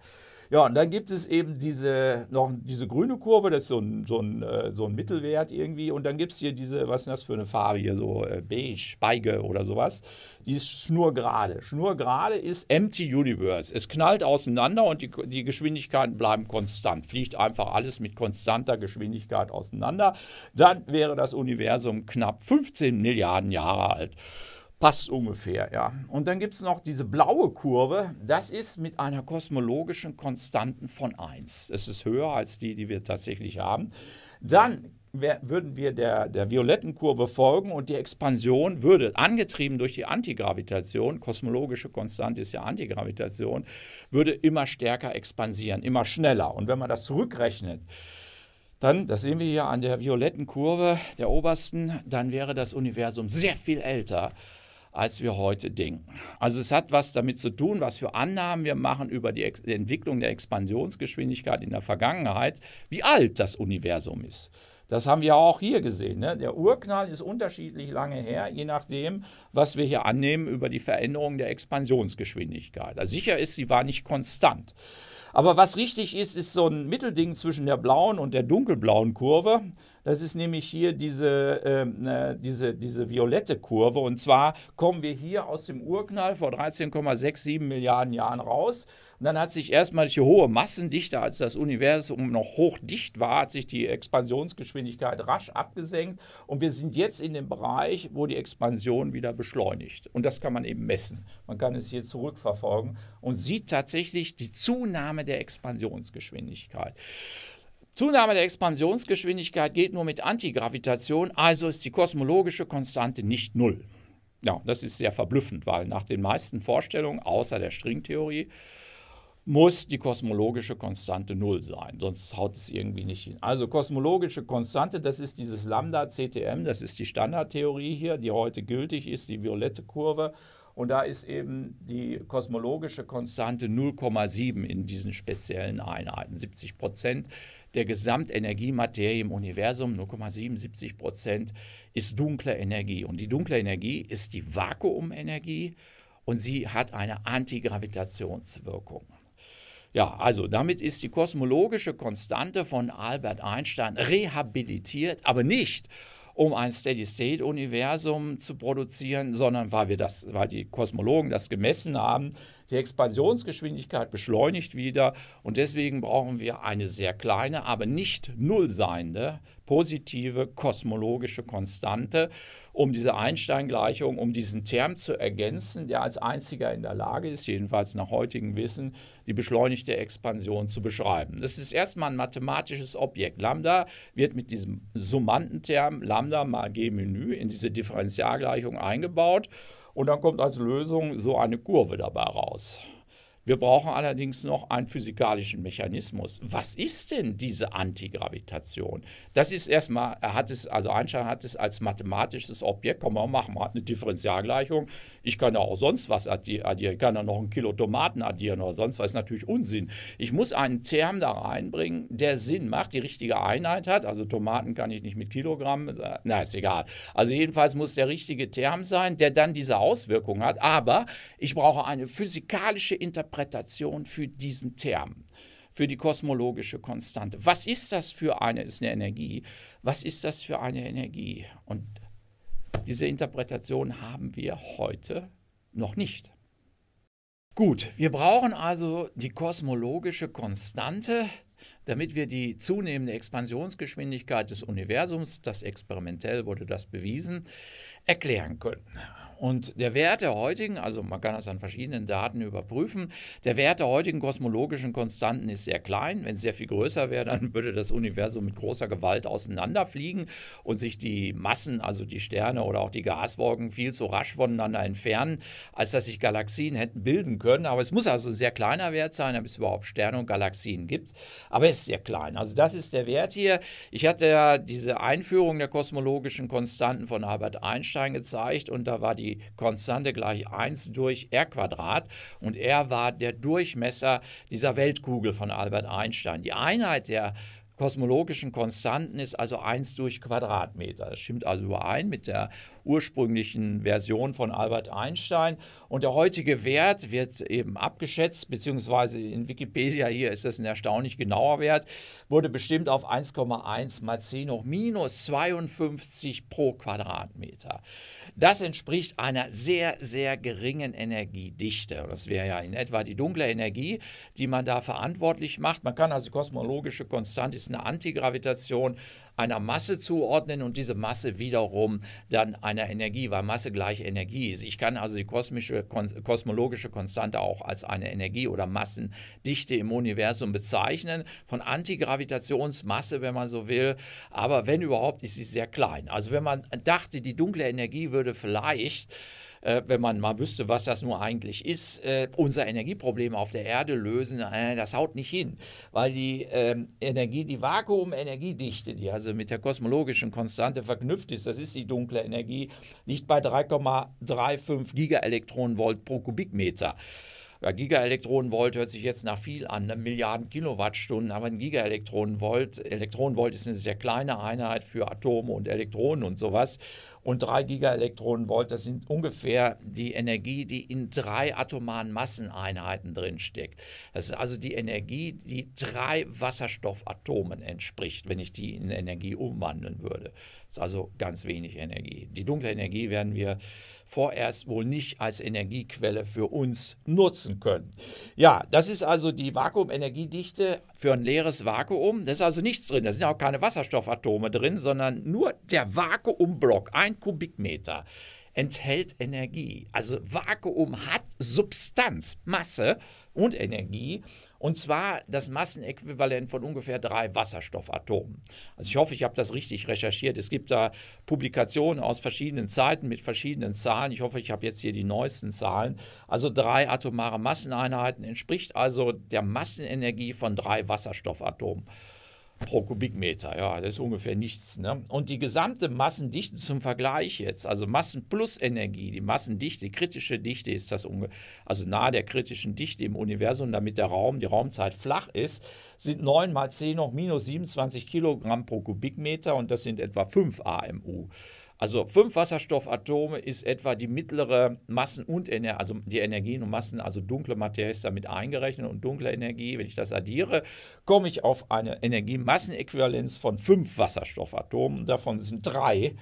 Ja, und dann gibt es eben diese, noch diese grüne Kurve, das ist so ein, so ein, äh, so ein Mittelwert irgendwie. Und dann gibt es hier diese, was ist das für eine Farbe hier, so äh, beige, Speige oder sowas. Die ist schnurgerade. Schnurgerade ist Empty Universe. Es knallt auseinander und die, die Geschwindigkeiten bleiben konstant. Fliegt einfach alles mit konstanter Geschwindigkeit auseinander. Dann wäre das Universum knapp 15 Milliarden Jahre alt passt ungefähr. Ja. Und dann gibt es noch diese blaue Kurve. Das ist mit einer kosmologischen Konstanten von 1. Es ist höher als die, die wir tatsächlich haben. Dann würden wir der, der violetten Kurve folgen und die Expansion würde, angetrieben durch die Antigravitation, kosmologische Konstante ist ja Antigravitation, würde immer stärker expansieren, immer schneller. Und wenn man das zurückrechnet, dann, das sehen wir hier an der violetten Kurve der obersten, dann wäre das Universum sehr viel älter als wir heute denken. Also es hat was damit zu tun, was für Annahmen wir machen über die Entwicklung der Expansionsgeschwindigkeit in der Vergangenheit, wie alt das Universum ist. Das haben wir auch hier gesehen. Ne? Der Urknall ist unterschiedlich lange her, je nachdem, was wir hier annehmen über die Veränderung der Expansionsgeschwindigkeit. Also sicher ist, sie war nicht konstant. Aber was richtig ist, ist so ein Mittelding zwischen der blauen und der dunkelblauen Kurve. Das ist nämlich hier diese, ähm, äh, diese, diese violette Kurve. Und zwar kommen wir hier aus dem Urknall vor 13,67 Milliarden Jahren raus. Und dann hat sich erstmal die hohe Massendichte, als das Universum noch hochdicht war, hat sich die Expansionsgeschwindigkeit rasch abgesenkt. Und wir sind jetzt in dem Bereich, wo die Expansion wieder beschleunigt. Und das kann man eben messen. Man kann es hier zurückverfolgen und sieht tatsächlich die Zunahme der Expansionsgeschwindigkeit. Zunahme der Expansionsgeschwindigkeit geht nur mit Antigravitation, also ist die kosmologische Konstante nicht null. Ja, das ist sehr verblüffend, weil nach den meisten Vorstellungen, außer der Stringtheorie, muss die kosmologische Konstante null sein, sonst haut es irgendwie nicht hin. Also kosmologische Konstante, das ist dieses Lambda CTM, das ist die Standardtheorie hier, die heute gültig ist, die violette Kurve. Und da ist eben die kosmologische Konstante 0,7 in diesen speziellen Einheiten, 70 Prozent der Gesamtenergiematerie im Universum, 0,77 Prozent, ist dunkle Energie. Und die dunkle Energie ist die Vakuumenergie und sie hat eine Antigravitationswirkung. Ja, also damit ist die kosmologische Konstante von Albert Einstein rehabilitiert, aber nicht, um ein Steady-State-Universum zu produzieren, sondern weil, wir das, weil die Kosmologen das gemessen haben. Die Expansionsgeschwindigkeit beschleunigt wieder und deswegen brauchen wir eine sehr kleine, aber nicht null seiende positive kosmologische Konstante, um diese Einstein-Gleichung, um diesen Term zu ergänzen, der als einziger in der Lage ist, jedenfalls nach heutigem Wissen, die beschleunigte Expansion zu beschreiben. Das ist erstmal ein mathematisches Objekt. Lambda wird mit diesem Summantenterm Lambda mal G-Menü in diese Differentialgleichung eingebaut und dann kommt als Lösung so eine Kurve dabei raus. Wir brauchen allerdings noch einen physikalischen Mechanismus. Was ist denn diese Antigravitation? Das ist erstmal, er hat es, also Einstein hat es als mathematisches Objekt, komm mal machen, man hat eine Differentialgleichung, ich kann ja auch sonst was addieren. Ich kann ja noch ein Kilo Tomaten addieren oder sonst was. ist natürlich Unsinn. Ich muss einen Term da reinbringen, der Sinn macht, die richtige Einheit hat. Also Tomaten kann ich nicht mit Kilogramm. Äh, na, ist egal. Also jedenfalls muss der richtige Term sein, der dann diese Auswirkung hat. Aber ich brauche eine physikalische Interpretation für diesen Term für die kosmologische Konstante. Was ist das für eine, ist eine Energie, was ist das für eine Energie? Und diese Interpretation haben wir heute noch nicht. Gut, wir brauchen also die kosmologische Konstante, damit wir die zunehmende Expansionsgeschwindigkeit des Universums, das experimentell wurde das bewiesen, erklären können. Und der Wert der heutigen, also man kann das an verschiedenen Daten überprüfen, der Wert der heutigen kosmologischen Konstanten ist sehr klein. Wenn es sehr viel größer wäre, dann würde das Universum mit großer Gewalt auseinanderfliegen und sich die Massen, also die Sterne oder auch die Gaswolken viel zu rasch voneinander entfernen, als dass sich Galaxien hätten bilden können. Aber es muss also ein sehr kleiner Wert sein, damit es überhaupt Sterne und Galaxien gibt. Aber es ist sehr klein. Also das ist der Wert hier. Ich hatte ja diese Einführung der kosmologischen Konstanten von Albert Einstein gezeigt und da war die Konstante gleich 1 durch r Quadrat und R war der Durchmesser dieser Weltkugel von Albert Einstein. Die Einheit der kosmologischen Konstanten ist also 1 durch Quadratmeter. Das stimmt also überein mit der ursprünglichen Version von Albert Einstein. Und der heutige Wert wird eben abgeschätzt, beziehungsweise in Wikipedia hier ist das ein erstaunlich genauer Wert, wurde bestimmt auf 1,1 mal 10 hoch minus 52 pro Quadratmeter. Das entspricht einer sehr, sehr geringen Energiedichte. Das wäre ja in etwa die dunkle Energie, die man da verantwortlich macht. Man kann also kosmologische Konstante ist eine Antigravitation einer Masse zuordnen und diese Masse wiederum dann ein meiner Energie, weil Masse gleich Energie ist. Ich kann also die kosmische, kosmologische Konstante auch als eine Energie oder Massendichte im Universum bezeichnen, von Antigravitationsmasse, wenn man so will. Aber wenn überhaupt, ist sie sehr klein. Also wenn man dachte, die dunkle Energie würde vielleicht äh, wenn man mal wüsste, was das nur eigentlich ist, äh, unser Energieproblem auf der Erde lösen, äh, das haut nicht hin, weil die ähm, Energie, die Vakuumenergiedichte, die also mit der kosmologischen Konstante verknüpft ist, das ist die dunkle Energie, liegt bei 3,35 Gigaelektronenvolt pro Kubikmeter. Ja, Gigaelektronenvolt hört sich jetzt nach viel an, eine Milliarden Kilowattstunden, aber ein Gigaelektronenvolt, Elektronenvolt ist eine sehr kleine Einheit für Atome und Elektronen und sowas und 3 Gigaelektronenvolt, das sind ungefähr die Energie, die in drei atomaren Masseneinheiten drin steckt. Das ist also die Energie, die drei Wasserstoffatomen entspricht, wenn ich die in Energie umwandeln würde. Das ist also ganz wenig Energie. Die dunkle Energie werden wir vorerst wohl nicht als Energiequelle für uns nutzen können. Ja, das ist also die Vakuumenergiedichte für ein leeres Vakuum. Da ist also nichts drin. Da sind auch keine Wasserstoffatome drin, sondern nur der Vakuumblock, ein Kubikmeter, enthält Energie. Also Vakuum hat Substanz, Masse und Energie. Und zwar das Massenäquivalent von ungefähr drei Wasserstoffatomen. Also ich hoffe, ich habe das richtig recherchiert. Es gibt da Publikationen aus verschiedenen Zeiten mit verschiedenen Zahlen. Ich hoffe, ich habe jetzt hier die neuesten Zahlen. Also drei atomare Masseneinheiten entspricht also der Massenenergie von drei Wasserstoffatomen pro Kubikmeter. Ja, das ist ungefähr nichts. Ne? Und die gesamte Massendichte zum Vergleich jetzt, also Massen plus Energie, die Massendichte, kritische Dichte ist das, also nahe der kritischen Dichte im Universum, damit der Raum, die Raumzeit flach ist, sind 9 mal 10 hoch minus 27 Kilogramm pro Kubikmeter und das sind etwa 5 AMU. Also fünf Wasserstoffatome ist etwa die mittlere Massen- und Ener also die Energien und Massen, also dunkle Materie ist damit eingerechnet und dunkle Energie. Wenn ich das addiere, komme ich auf eine Energiemassenäquivalenz von fünf Wasserstoffatomen. Davon sind drei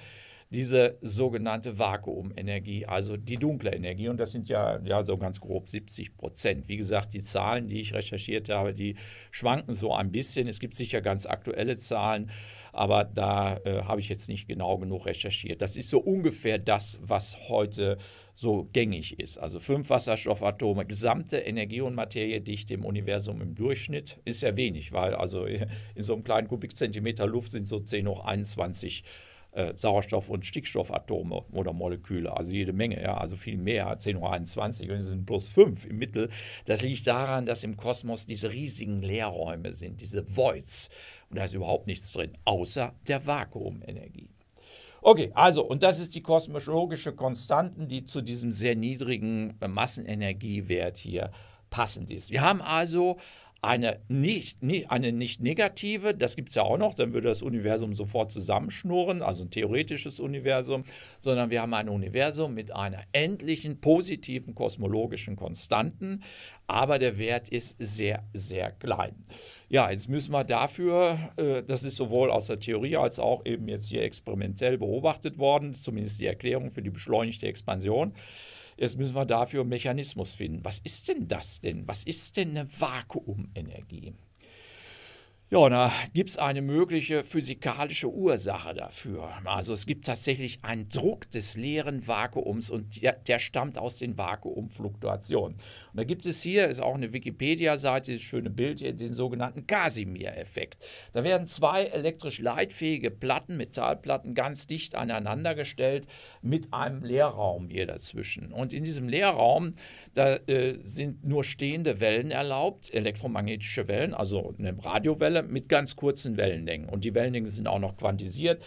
diese sogenannte Vakuumenergie, also die dunkle Energie. Und das sind ja, ja so ganz grob 70 Prozent. Wie gesagt, die Zahlen, die ich recherchiert habe, die schwanken so ein bisschen. Es gibt sicher ganz aktuelle Zahlen aber da äh, habe ich jetzt nicht genau genug recherchiert. Das ist so ungefähr das, was heute so gängig ist. Also fünf Wasserstoffatome, gesamte Energie- und Materiedichte im Universum im Durchschnitt ist ja wenig, weil also in so einem kleinen Kubikzentimeter Luft sind so 10 hoch 21 äh, äh, Sauerstoff- und Stickstoffatome oder Moleküle, also jede Menge, ja, also viel mehr, 10 hoch 21 und es sind plus 5 im Mittel. Das liegt daran, dass im Kosmos diese riesigen Leerräume sind, diese Voids und da ist überhaupt nichts drin, außer der Vakuumenergie. Okay, also, und das ist die kosmologische Konstanten, die zu diesem sehr niedrigen äh, Massenenergiewert hier passend ist. Wir haben also eine nicht, eine nicht negative, das gibt es ja auch noch, dann würde das Universum sofort zusammenschnurren, also ein theoretisches Universum, sondern wir haben ein Universum mit einer endlichen positiven kosmologischen Konstanten, aber der Wert ist sehr, sehr klein. Ja, jetzt müssen wir dafür, äh, das ist sowohl aus der Theorie als auch eben jetzt hier experimentell beobachtet worden, zumindest die Erklärung für die beschleunigte Expansion, Jetzt müssen wir dafür einen Mechanismus finden. Was ist denn das denn? Was ist denn eine Vakuumenergie? Ja, da gibt es eine mögliche physikalische Ursache dafür. Also es gibt tatsächlich einen Druck des leeren Vakuums und der, der stammt aus den Vakuumfluktuationen. Und da gibt es hier, ist auch eine Wikipedia-Seite, das schöne Bild hier, den sogenannten Casimir-Effekt. Da werden zwei elektrisch leitfähige Platten, Metallplatten, ganz dicht aneinander gestellt mit einem Leerraum hier dazwischen. Und in diesem Leerraum, da äh, sind nur stehende Wellen erlaubt, elektromagnetische Wellen, also eine Radiowelle mit ganz kurzen Wellenlängen. Und die Wellenlängen sind auch noch quantisiert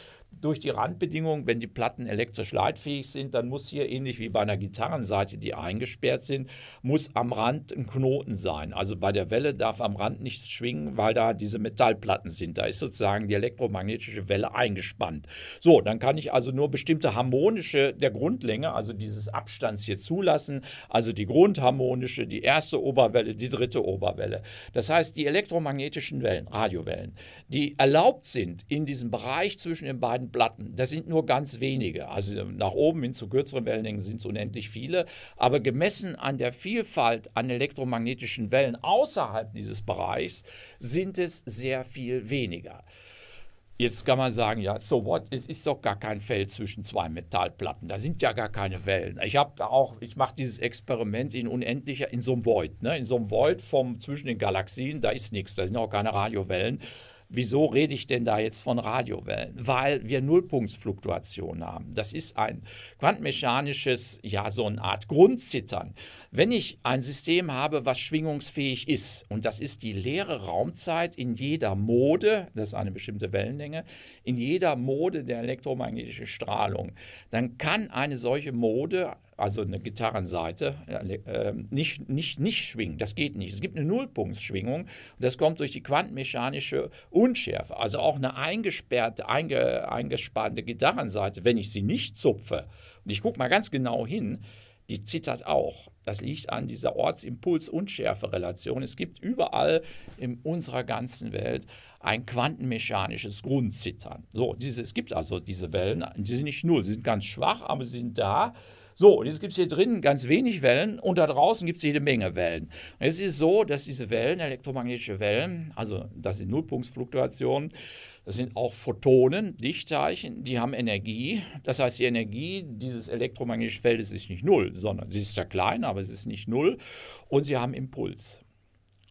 durch die Randbedingungen, wenn die Platten elektrisch leitfähig sind, dann muss hier ähnlich wie bei einer Gitarrenseite, die eingesperrt sind, muss am Rand ein Knoten sein. Also bei der Welle darf am Rand nichts schwingen, weil da diese Metallplatten sind. Da ist sozusagen die elektromagnetische Welle eingespannt. So, dann kann ich also nur bestimmte harmonische der Grundlänge, also dieses Abstands hier zulassen, also die grundharmonische, die erste Oberwelle, die dritte Oberwelle. Das heißt, die elektromagnetischen Wellen, Radiowellen, die erlaubt sind in diesem Bereich zwischen den beiden Platten. Das sind nur ganz wenige. Also nach oben hin zu kürzeren Wellenlängen sind es unendlich viele. Aber gemessen an der Vielfalt an elektromagnetischen Wellen außerhalb dieses Bereichs sind es sehr viel weniger. Jetzt kann man sagen, ja, so what, es ist doch gar kein Feld zwischen zwei Metallplatten, da sind ja gar keine Wellen. Ich habe auch, ich mache dieses Experiment in unendlicher, in so einem Void, ne? in so einem Void vom, zwischen den Galaxien, da ist nichts, da sind auch keine Radiowellen. Wieso rede ich denn da jetzt von Radiowellen? Weil wir Nullpunktsfluktuation haben. Das ist ein quantenmechanisches, ja, so eine Art Grundzittern. Wenn ich ein System habe, was schwingungsfähig ist, und das ist die leere Raumzeit in jeder Mode, das ist eine bestimmte Wellenlänge, in jeder Mode der elektromagnetischen Strahlung, dann kann eine solche Mode also eine Gitarrenseite, ähm, nicht, nicht, nicht schwingen. Das geht nicht. Es gibt eine Nullpunktschwingung und das kommt durch die quantenmechanische Unschärfe. Also auch eine eingesperrte, einge, eingespannte Gitarrenseite, wenn ich sie nicht zupfe, und ich gucke mal ganz genau hin, die zittert auch. Das liegt an dieser Ortsimpuls-Unschärfe-Relation. Es gibt überall in unserer ganzen Welt ein quantenmechanisches Grundzittern. So, diese, es gibt also diese Wellen, die sind nicht null, sie sind ganz schwach, aber sie sind da. So, und jetzt gibt es hier drin ganz wenig Wellen und da draußen gibt es jede Menge Wellen. Und es ist so, dass diese Wellen, elektromagnetische Wellen, also das sind Nullpunktsfluktuationen, das sind auch Photonen, Lichtteilchen, die haben Energie. Das heißt, die Energie dieses elektromagnetischen Feldes ist nicht null, sondern sie ist ja klein, aber es ist nicht null. Und sie haben Impuls.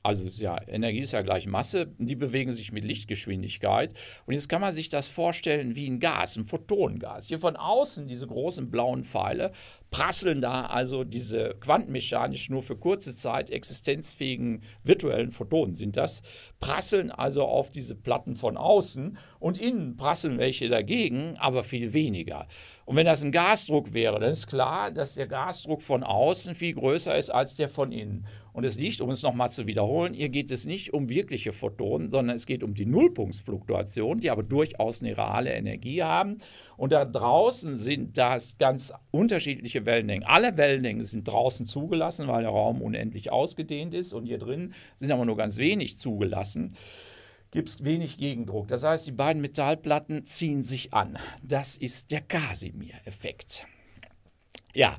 Also ja, Energie ist ja gleich Masse, die bewegen sich mit Lichtgeschwindigkeit. Und jetzt kann man sich das vorstellen wie ein Gas, ein Photongas. Hier von außen diese großen blauen Pfeile prasseln da also diese quantenmechanisch nur für kurze Zeit existenzfähigen virtuellen Photonen sind das, prasseln also auf diese Platten von außen und innen prasseln welche dagegen, aber viel weniger. Und wenn das ein Gasdruck wäre, dann ist klar, dass der Gasdruck von außen viel größer ist als der von innen. Und es liegt, um es nochmal zu wiederholen, hier geht es nicht um wirkliche Photonen, sondern es geht um die Nullpunktsfluktuation, die aber durchaus eine reale Energie haben. Und da draußen sind das ganz unterschiedliche Wellenlängen. Alle Wellenlängen sind draußen zugelassen, weil der Raum unendlich ausgedehnt ist. Und hier drin sind aber nur ganz wenig zugelassen gibt es wenig Gegendruck. Das heißt, die beiden Metallplatten ziehen sich an. Das ist der Casimir-Effekt. Ja,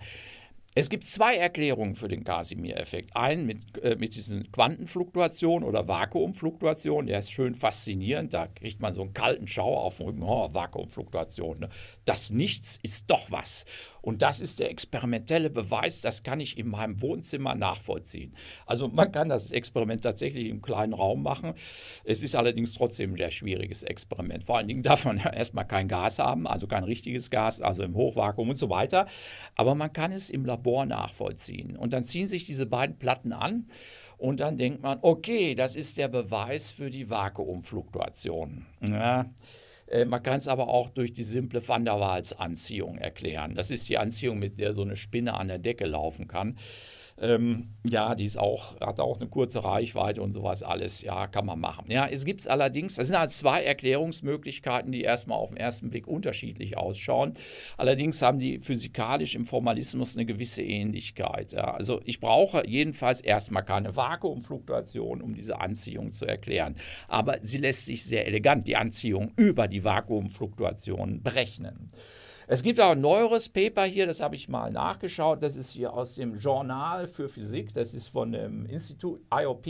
es gibt zwei Erklärungen für den Casimir-Effekt. Einen mit, äh, mit diesen Quantenfluktuationen oder Vakuumfluktuationen. Der ist schön faszinierend. Da kriegt man so einen kalten Schauer auf den Rücken. Oh, Vakuumfluktuation. Ne? Das Nichts ist doch was. Und das ist der experimentelle Beweis, das kann ich in meinem Wohnzimmer nachvollziehen. Also man kann das Experiment tatsächlich im kleinen Raum machen. Es ist allerdings trotzdem ein sehr schwieriges Experiment. Vor allen Dingen darf man erstmal kein Gas haben, also kein richtiges Gas, also im Hochvakuum und so weiter. Aber man kann es im Labor nachvollziehen. Und dann ziehen sich diese beiden Platten an und dann denkt man, okay, das ist der Beweis für die Vakuumfluktuation. Ja. Äh, man kann es aber auch durch die simple Van der Waals-Anziehung erklären. Das ist die Anziehung, mit der so eine Spinne an der Decke laufen kann. Ähm, ja, die ist auch, hat auch eine kurze Reichweite und sowas alles. Ja, kann man machen. Ja, es gibt allerdings, das sind halt zwei Erklärungsmöglichkeiten, die erstmal auf den ersten Blick unterschiedlich ausschauen. Allerdings haben die physikalisch im Formalismus eine gewisse Ähnlichkeit. Ja. Also ich brauche jedenfalls erstmal keine Vakuumfluktuation, um diese Anziehung zu erklären. Aber sie lässt sich sehr elegant, die Anziehung über die Vakuumfluktuation berechnen. Es gibt auch ein neueres Paper hier, das habe ich mal nachgeschaut. Das ist hier aus dem Journal für Physik. Das ist von dem Institut, IOP,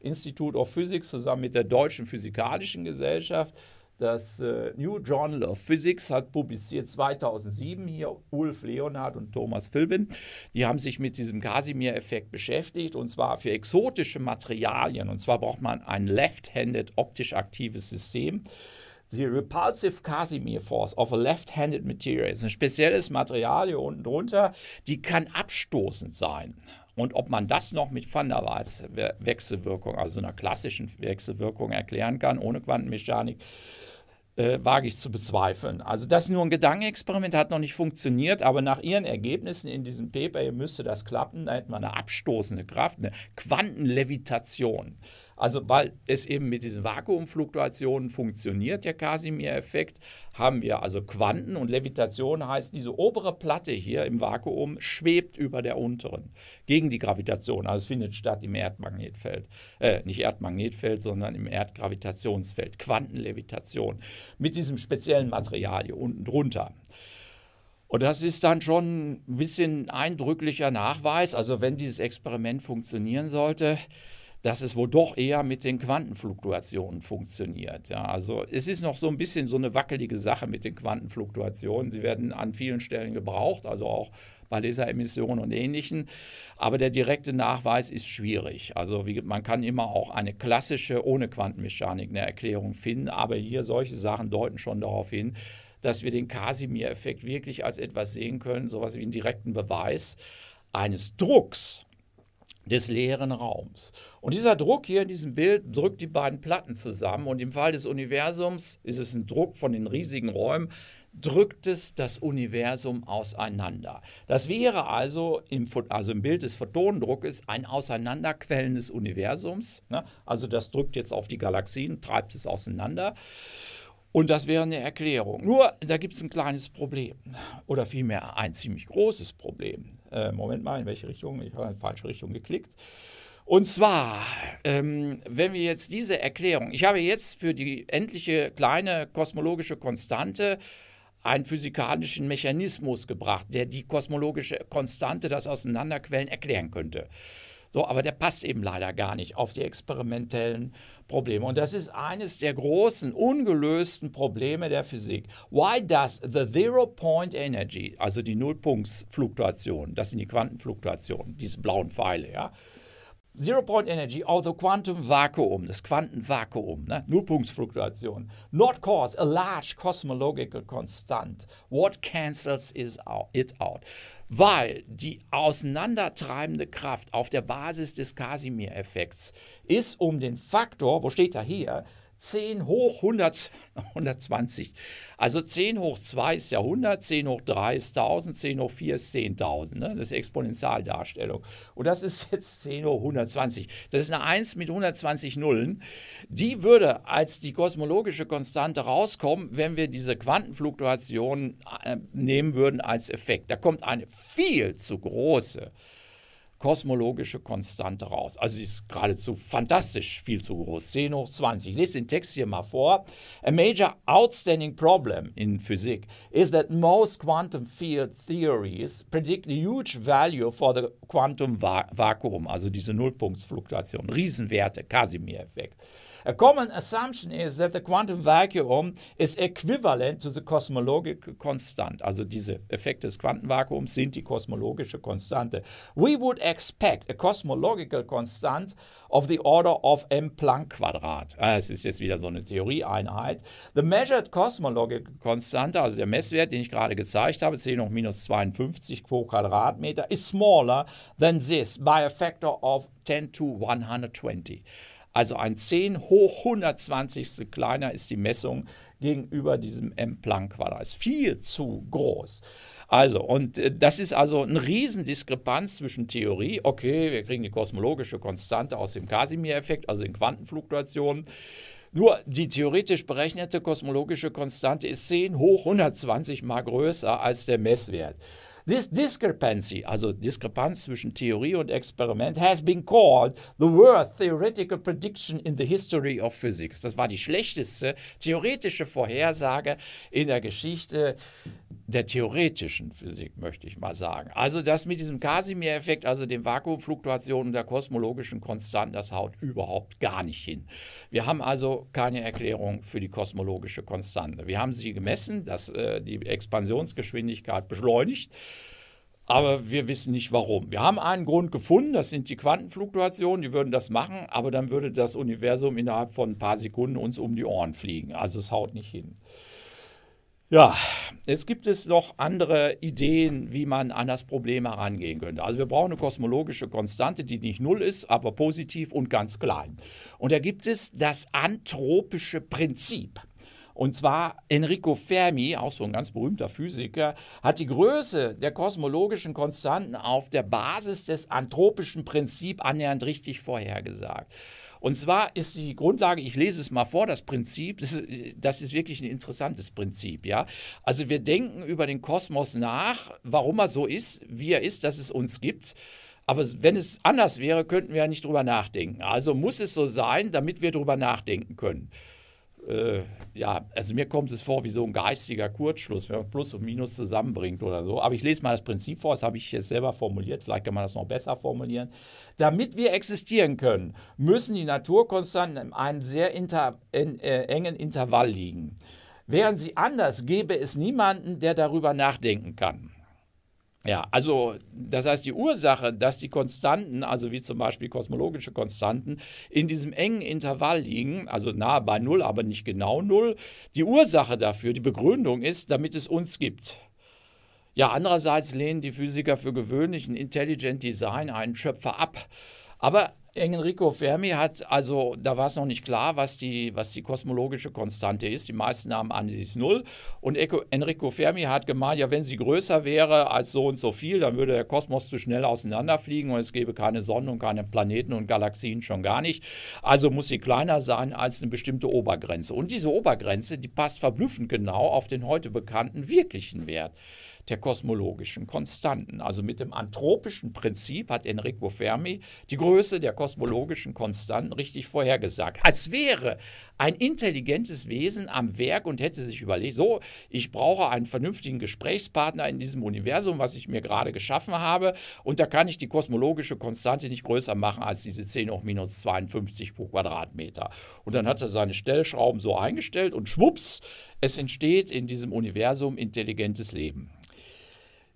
Institute of Physics, zusammen mit der Deutschen Physikalischen Gesellschaft. Das äh, New Journal of Physics hat publiziert 2007 hier Ulf Leonhardt und Thomas Philbin. Die haben sich mit diesem Casimir-Effekt beschäftigt und zwar für exotische Materialien. Und zwar braucht man ein left-handed optisch aktives System. The Repulsive Casimir Force of a Left-Handed Material. ist ein spezielles Material hier unten drunter, die kann abstoßend sein. Und ob man das noch mit Van der Waals Wechselwirkung, also einer klassischen Wechselwirkung erklären kann, ohne Quantenmechanik, äh, wage ich zu bezweifeln. Also das ist nur ein Gedankenexperiment, hat noch nicht funktioniert, aber nach ihren Ergebnissen in diesem Paper müsste das klappen. Da hätte man eine abstoßende Kraft, eine Quantenlevitation. Also weil es eben mit diesen Vakuumfluktuationen funktioniert, der Casimir-Effekt, haben wir also Quanten und Levitation heißt, diese obere Platte hier im Vakuum schwebt über der unteren gegen die Gravitation. Also es findet statt im Erdmagnetfeld, äh, nicht Erdmagnetfeld, sondern im Erdgravitationsfeld, Quantenlevitation mit diesem speziellen Material hier unten drunter. Und das ist dann schon ein bisschen eindrücklicher Nachweis. Also wenn dieses Experiment funktionieren sollte, dass es wohl doch eher mit den Quantenfluktuationen funktioniert. Ja, also es ist noch so ein bisschen so eine wackelige Sache mit den Quantenfluktuationen. Sie werden an vielen Stellen gebraucht, also auch bei Laseremissionen und Ähnlichen. Aber der direkte Nachweis ist schwierig. Also wie, man kann immer auch eine klassische ohne Quantenmechanik eine Erklärung finden. Aber hier solche Sachen deuten schon darauf hin, dass wir den Casimir-Effekt wirklich als etwas sehen können, sowas wie einen direkten Beweis eines Drucks des leeren Raums. Und dieser Druck hier in diesem Bild drückt die beiden Platten zusammen. Und im Fall des Universums ist es ein Druck von den riesigen Räumen, drückt es das Universum auseinander. Das wäre also im, also im Bild des Photonendruckes ein Auseinanderquellen des Universums. Ne? Also das drückt jetzt auf die Galaxien, treibt es auseinander. Und das wäre eine Erklärung. Nur, da gibt es ein kleines Problem. Oder vielmehr ein ziemlich großes Problem. Äh, Moment mal, in welche Richtung? Ich habe in die falsche Richtung geklickt. Und zwar, ähm, wenn wir jetzt diese Erklärung, ich habe jetzt für die endliche kleine kosmologische Konstante einen physikalischen Mechanismus gebracht, der die kosmologische Konstante, das Auseinanderquellen, erklären könnte. So, aber der passt eben leider gar nicht auf die experimentellen Probleme. Und das ist eines der großen, ungelösten Probleme der Physik. Why does the zero-point energy, also die Nullpunktsfluktuation, das sind die Quantenfluktuationen, diese blauen Pfeile, ja, Zero Point Energy or the Quantum Vakuum, das Quantenvakuum, ne? Nullpunktsfluktuation. Not cause a large cosmological constant. What cancels is out, it out? Weil die auseinandertreibende Kraft auf der Basis des Casimir-Effekts ist um den Faktor, wo steht er hier, 10 hoch 100, 120. Also 10 hoch 2 ist ja 100, 10 hoch 3 ist 1000, 10 hoch 4 ist 10.000. Ne? Das ist Exponentialdarstellung. Und das ist jetzt 10 hoch 120. Das ist eine 1 mit 120 Nullen. Die würde als die kosmologische Konstante rauskommen, wenn wir diese Quantenfluktuation äh, nehmen würden als Effekt. Da kommt eine viel zu große äh, kosmologische Konstante raus. Also sie ist geradezu fantastisch, viel zu groß, 10 hoch 20. Ich lese den Text hier mal vor. A major outstanding problem in Physik is that most quantum field theories predict a huge value for the quantum vacuum, also diese Nullpunktsfluktuation, Riesenwerte, Casimir-Effekt. A common assumption is that the quantum vacuum is equivalent to the cosmological constant. Also diese Effekte des Quantenvakuums sind die kosmologische Konstante. We would expect a cosmological constant of the order of m Planck Quadrat. Ah, es ist jetzt wieder so eine Theorieeinheit. The measured cosmological constante, also der Messwert, den ich gerade gezeigt habe, 10 hoch minus 52 pro Quadratmeter, is smaller than this by a factor of 10 to 120. Also ein 10 hoch 120. kleiner ist die Messung gegenüber diesem M-Planck-Quadrat. Ist viel zu groß. Also, und äh, das ist also eine Riesendiskrepanz zwischen Theorie, okay, wir kriegen die kosmologische Konstante aus dem Casimir-Effekt, also den Quantenfluktuationen. Nur die theoretisch berechnete kosmologische Konstante ist 10 hoch 120 mal größer als der Messwert. This discrepancy, also Diskrepanz zwischen Theorie und Experiment, has been called the worst theoretical prediction in the history of physics. Das war die schlechteste theoretische Vorhersage in der Geschichte der theoretischen Physik, möchte ich mal sagen. Also das mit diesem Casimir-Effekt, also den Vakuumfluktuationen der kosmologischen Konstanten, das haut überhaupt gar nicht hin. Wir haben also keine Erklärung für die kosmologische Konstante. Wir haben sie gemessen, dass äh, die Expansionsgeschwindigkeit beschleunigt. Aber wir wissen nicht warum. Wir haben einen Grund gefunden, das sind die Quantenfluktuationen, die würden das machen, aber dann würde das Universum innerhalb von ein paar Sekunden uns um die Ohren fliegen. Also es haut nicht hin. Ja, jetzt gibt es noch andere Ideen, wie man an das Problem herangehen könnte. Also wir brauchen eine kosmologische Konstante, die nicht null ist, aber positiv und ganz klein. Und da gibt es das anthropische Prinzip. Und zwar Enrico Fermi, auch so ein ganz berühmter Physiker, hat die Größe der kosmologischen Konstanten auf der Basis des anthropischen Prinzip annähernd richtig vorhergesagt. Und zwar ist die Grundlage, ich lese es mal vor, das Prinzip, das ist, das ist, wirklich ein interessantes Prinzip, ja. Also wir denken über den Kosmos nach, warum er so ist, wie er ist, dass es uns gibt. Aber wenn es anders wäre, könnten wir ja nicht drüber nachdenken. Also muss es so sein, damit wir drüber nachdenken können äh, ja, also mir kommt es vor wie so ein geistiger Kurzschluss, wenn man Plus und Minus zusammenbringt oder so. Aber ich lese mal das Prinzip vor, das habe ich jetzt selber formuliert, vielleicht kann man das noch besser formulieren. Damit wir existieren können, müssen die Naturkonstanten in einem sehr inter, in, äh, engen Intervall liegen. Wären sie anders, gäbe es niemanden, der darüber nachdenken kann. Ja, also das heißt, die Ursache, dass die Konstanten, also wie zum Beispiel kosmologische Konstanten, in diesem engen Intervall liegen, also nahe bei Null, aber nicht genau Null, die Ursache dafür, die Begründung ist, damit es uns gibt. Ja, andererseits lehnen die Physiker für gewöhnlich ein Intelligent Design einen Schöpfer ab. Aber Enrico Fermi hat, also da war es noch nicht klar, was die, was die kosmologische Konstante ist. Die meisten haben an, sie ist null. Und Enrico Fermi hat gemeint, ja, wenn sie größer wäre als so und so viel, dann würde der Kosmos zu schnell auseinanderfliegen und es gäbe keine Sonnen und keine Planeten und Galaxien schon gar nicht. Also muss sie kleiner sein als eine bestimmte Obergrenze. Und diese Obergrenze, die passt verblüffend genau auf den heute bekannten wirklichen Wert der kosmologischen Konstanten. Also mit dem anthropischen Prinzip hat Enrico Fermi die Größe der kosmologischen Konstanten richtig vorhergesagt. Als wäre ein intelligentes Wesen am Werk und hätte sich überlegt, so, ich brauche einen vernünftigen Gesprächspartner in diesem Universum, was ich mir gerade geschaffen habe. Und da kann ich die kosmologische Konstante nicht größer machen als diese 10 hoch minus 52 pro Quadratmeter. Und dann hat er seine Stellschrauben so eingestellt und schwupps, es entsteht in diesem Universum intelligentes Leben.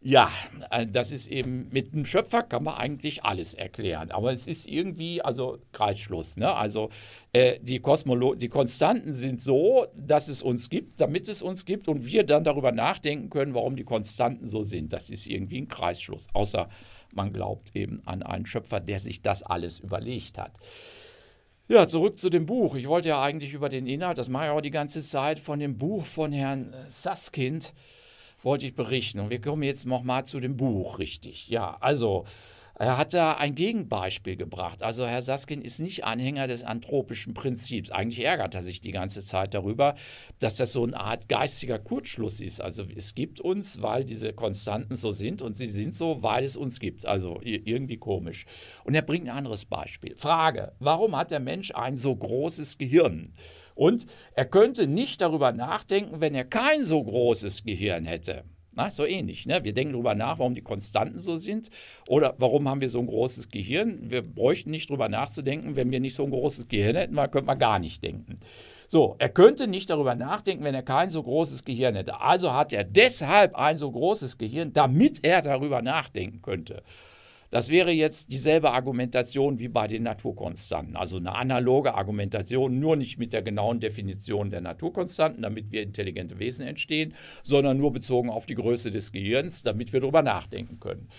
Ja, äh, das ist eben, mit einem Schöpfer kann man eigentlich alles erklären. Aber es ist irgendwie, also Kreisschluss. Ne? Also äh, die, Kosmolo die Konstanten sind so, dass es uns gibt, damit es uns gibt und wir dann darüber nachdenken können, warum die Konstanten so sind. Das ist irgendwie ein Kreisschluss. Außer man glaubt eben an einen Schöpfer, der sich das alles überlegt hat. Ja, zurück zu dem Buch. Ich wollte ja eigentlich über den Inhalt, das mache ich auch die ganze Zeit, von dem Buch von Herrn äh, Saskind wollte ich berichten. Und wir kommen jetzt nochmal zu dem Buch, richtig. Ja, also er äh, hat da ein Gegenbeispiel gebracht. Also Herr Saskin ist nicht Anhänger des anthropischen Prinzips. Eigentlich ärgert er sich die ganze Zeit darüber, dass das so eine Art geistiger Kurzschluss ist. Also es gibt uns, weil diese Konstanten so sind und sie sind so, weil es uns gibt. Also irgendwie komisch. Und er bringt ein anderes Beispiel. Frage, warum hat der Mensch ein so großes Gehirn? Und er könnte nicht darüber nachdenken, wenn er kein so großes Gehirn hätte. Na, so ähnlich. Ne? Wir denken darüber nach, warum die Konstanten so sind oder warum haben wir so ein großes Gehirn. Wir bräuchten nicht darüber nachzudenken. Wenn wir nicht so ein großes Gehirn hätten, dann könnte man gar nicht denken. So, er könnte nicht darüber nachdenken, wenn er kein so großes Gehirn hätte. Also hat er deshalb ein so großes Gehirn, damit er darüber nachdenken könnte. Das wäre jetzt dieselbe Argumentation wie bei den Naturkonstanten, also eine analoge Argumentation, nur nicht mit der genauen Definition der Naturkonstanten, damit wir intelligente Wesen entstehen, sondern nur bezogen auf die Größe des Gehirns, damit wir darüber nachdenken können.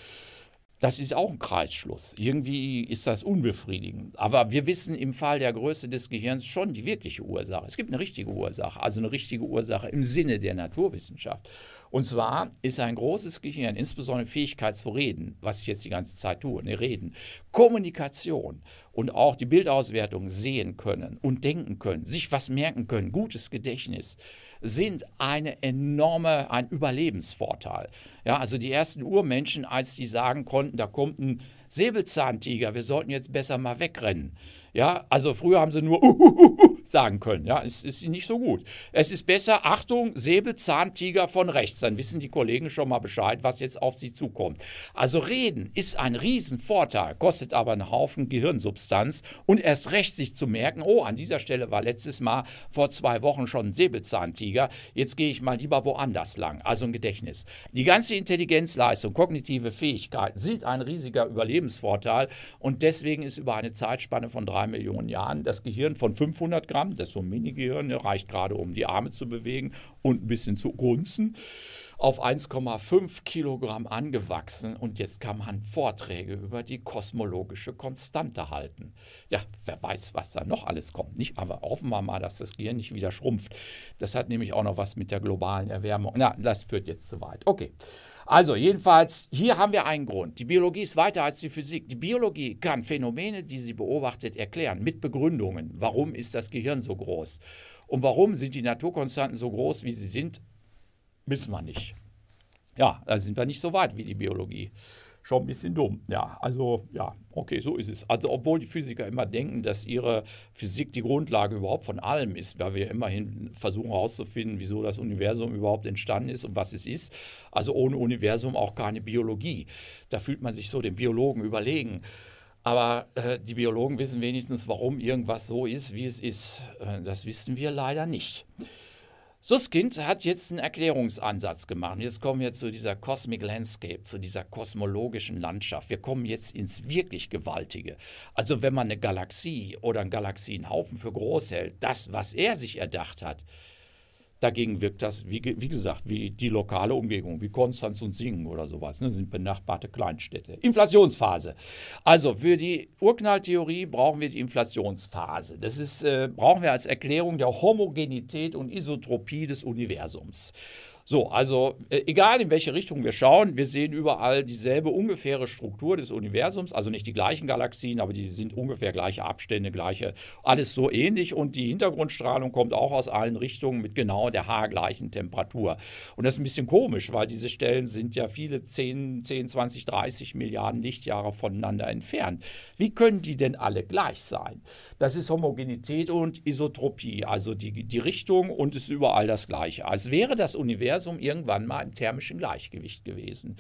Das ist auch ein Kreisschluss. Irgendwie ist das unbefriedigend. Aber wir wissen im Fall der Größe des Gehirns schon die wirkliche Ursache. Es gibt eine richtige Ursache, also eine richtige Ursache im Sinne der Naturwissenschaft. Und zwar ist ein großes Gehirn, insbesondere Fähigkeit zu reden, was ich jetzt die ganze Zeit tue, ne, reden, Kommunikation und auch die Bildauswertung sehen können und denken können, sich was merken können, gutes Gedächtnis, sind eine enorme, ein Überlebensvorteil. Ja, also die ersten Urmenschen, als die sagen konnten, da kommt ein Säbelzahntiger, wir sollten jetzt besser mal wegrennen ja, also früher haben sie nur uh, uh, uh, uh, sagen können. Ja, es ist nicht so gut. Es ist besser, Achtung, Säbelzahntiger von rechts. Dann wissen die Kollegen schon mal Bescheid, was jetzt auf sie zukommt. Also reden ist ein Riesenvorteil, kostet aber einen Haufen Gehirnsubstanz und erst recht sich zu merken, oh, an dieser Stelle war letztes Mal vor zwei Wochen schon ein Säbelzahntiger. Jetzt gehe ich mal lieber woanders lang. Also ein Gedächtnis. Die ganze Intelligenzleistung, kognitive Fähigkeiten sind ein riesiger Überlebensvorteil und deswegen ist über eine Zeitspanne von drei drei Millionen Jahren das Gehirn von 500 Gramm, das ist so ein mini ne, reicht gerade, um die Arme zu bewegen und ein bisschen zu grunzen, auf 1,5 Kilogramm angewachsen. Und jetzt kann man Vorträge über die kosmologische Konstante halten. Ja, wer weiß, was da noch alles kommt. Nicht, aber hoffen wir mal, dass das Gehirn nicht wieder schrumpft. Das hat nämlich auch noch was mit der globalen Erwärmung. Na, das führt jetzt zu weit. Okay. Also jedenfalls, hier haben wir einen Grund. Die Biologie ist weiter als die Physik. Die Biologie kann Phänomene, die sie beobachtet, erklären mit Begründungen. Warum ist das Gehirn so groß? Und warum sind die Naturkonstanten so groß, wie sie sind, wissen wir nicht. Ja, da sind wir nicht so weit wie die Biologie schon ein bisschen dumm. Ja, also ja, okay, so ist es. Also obwohl die Physiker immer denken, dass ihre Physik die Grundlage überhaupt von allem ist, weil wir immerhin versuchen herauszufinden, wieso das Universum überhaupt entstanden ist und was es ist. Also ohne Universum auch keine Biologie. Da fühlt man sich so den Biologen überlegen. Aber äh, die Biologen wissen wenigstens, warum irgendwas so ist, wie es ist. Äh, das wissen wir leider nicht. Susskind hat jetzt einen Erklärungsansatz gemacht. Jetzt kommen wir zu dieser Cosmic Landscape, zu dieser kosmologischen Landschaft. Wir kommen jetzt ins wirklich Gewaltige. Also wenn man eine Galaxie oder einen Galaxienhaufen für groß hält, das, was er sich erdacht hat, Dagegen wirkt das, wie, wie, gesagt, wie die lokale Umgebung, wie Konstanz und Singen oder sowas. Ne, sind benachbarte Kleinstädte. Inflationsphase. Also für die Urknalltheorie brauchen wir die Inflationsphase. Das ist, äh, brauchen wir als Erklärung der Homogenität und Isotropie des Universums. So, also äh, egal in welche Richtung wir schauen, wir sehen überall dieselbe ungefähre Struktur des Universums, also nicht die gleichen Galaxien, aber die sind ungefähr gleiche Abstände, gleiche, alles so ähnlich und die Hintergrundstrahlung kommt auch aus allen Richtungen mit genau der haargleichen Temperatur. Und das ist ein bisschen komisch, weil diese Stellen sind ja viele 10, 10 20, 30 Milliarden Lichtjahre voneinander entfernt. Wie können die denn alle gleich sein? Das ist Homogenität und Isotropie, also die, die Richtung und ist überall das Gleiche. Als wäre das Universum Universum irgendwann mal im thermischen Gleichgewicht gewesen.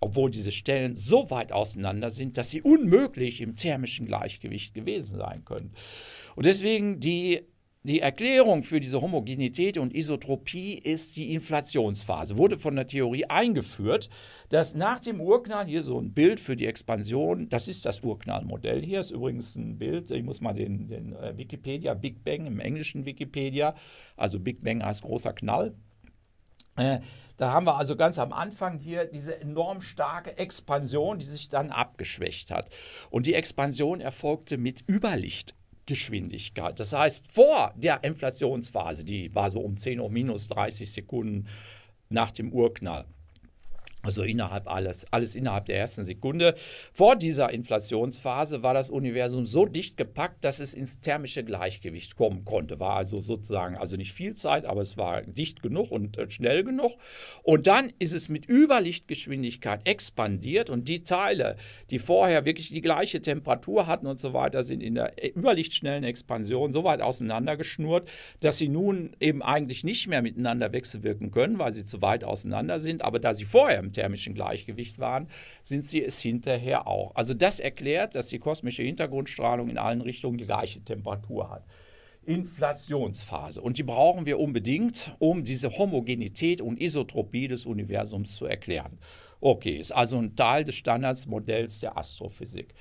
Obwohl diese Stellen so weit auseinander sind, dass sie unmöglich im thermischen Gleichgewicht gewesen sein können. Und deswegen die die Erklärung für diese Homogenität und Isotropie ist die Inflationsphase. Wurde von der Theorie eingeführt, dass nach dem Urknall, hier so ein Bild für die Expansion, das ist das Urknallmodell. Hier ist übrigens ein Bild, ich muss mal den, den äh, Wikipedia, Big Bang im englischen Wikipedia, also Big Bang heißt großer Knall, äh, da haben wir also ganz am Anfang hier diese enorm starke Expansion, die sich dann abgeschwächt hat. Und die Expansion erfolgte mit Überlicht. Geschwindigkeit. Das heißt, vor der Inflationsphase, die war so um 10 Uhr minus 30 Sekunden nach dem Urknall, also innerhalb alles, alles innerhalb der ersten Sekunde. Vor dieser Inflationsphase war das Universum so dicht gepackt, dass es ins thermische Gleichgewicht kommen konnte. War also sozusagen, also nicht viel Zeit, aber es war dicht genug und äh, schnell genug. Und dann ist es mit Überlichtgeschwindigkeit expandiert und die Teile, die vorher wirklich die gleiche Temperatur hatten und so weiter, sind in der äh, überlichtschnellen Expansion so weit auseinandergeschnurrt, dass sie nun eben eigentlich nicht mehr miteinander wechselwirken können, weil sie zu weit auseinander sind. Aber da sie vorher im thermischen Gleichgewicht waren, sind sie es hinterher auch. Also das erklärt, dass die kosmische Hintergrundstrahlung in allen Richtungen die gleiche Temperatur hat. Inflationsphase. Und die brauchen wir unbedingt, um diese Homogenität und Isotropie des Universums zu erklären. Okay, ist also ein Teil des Standardsmodells der Astrophysik.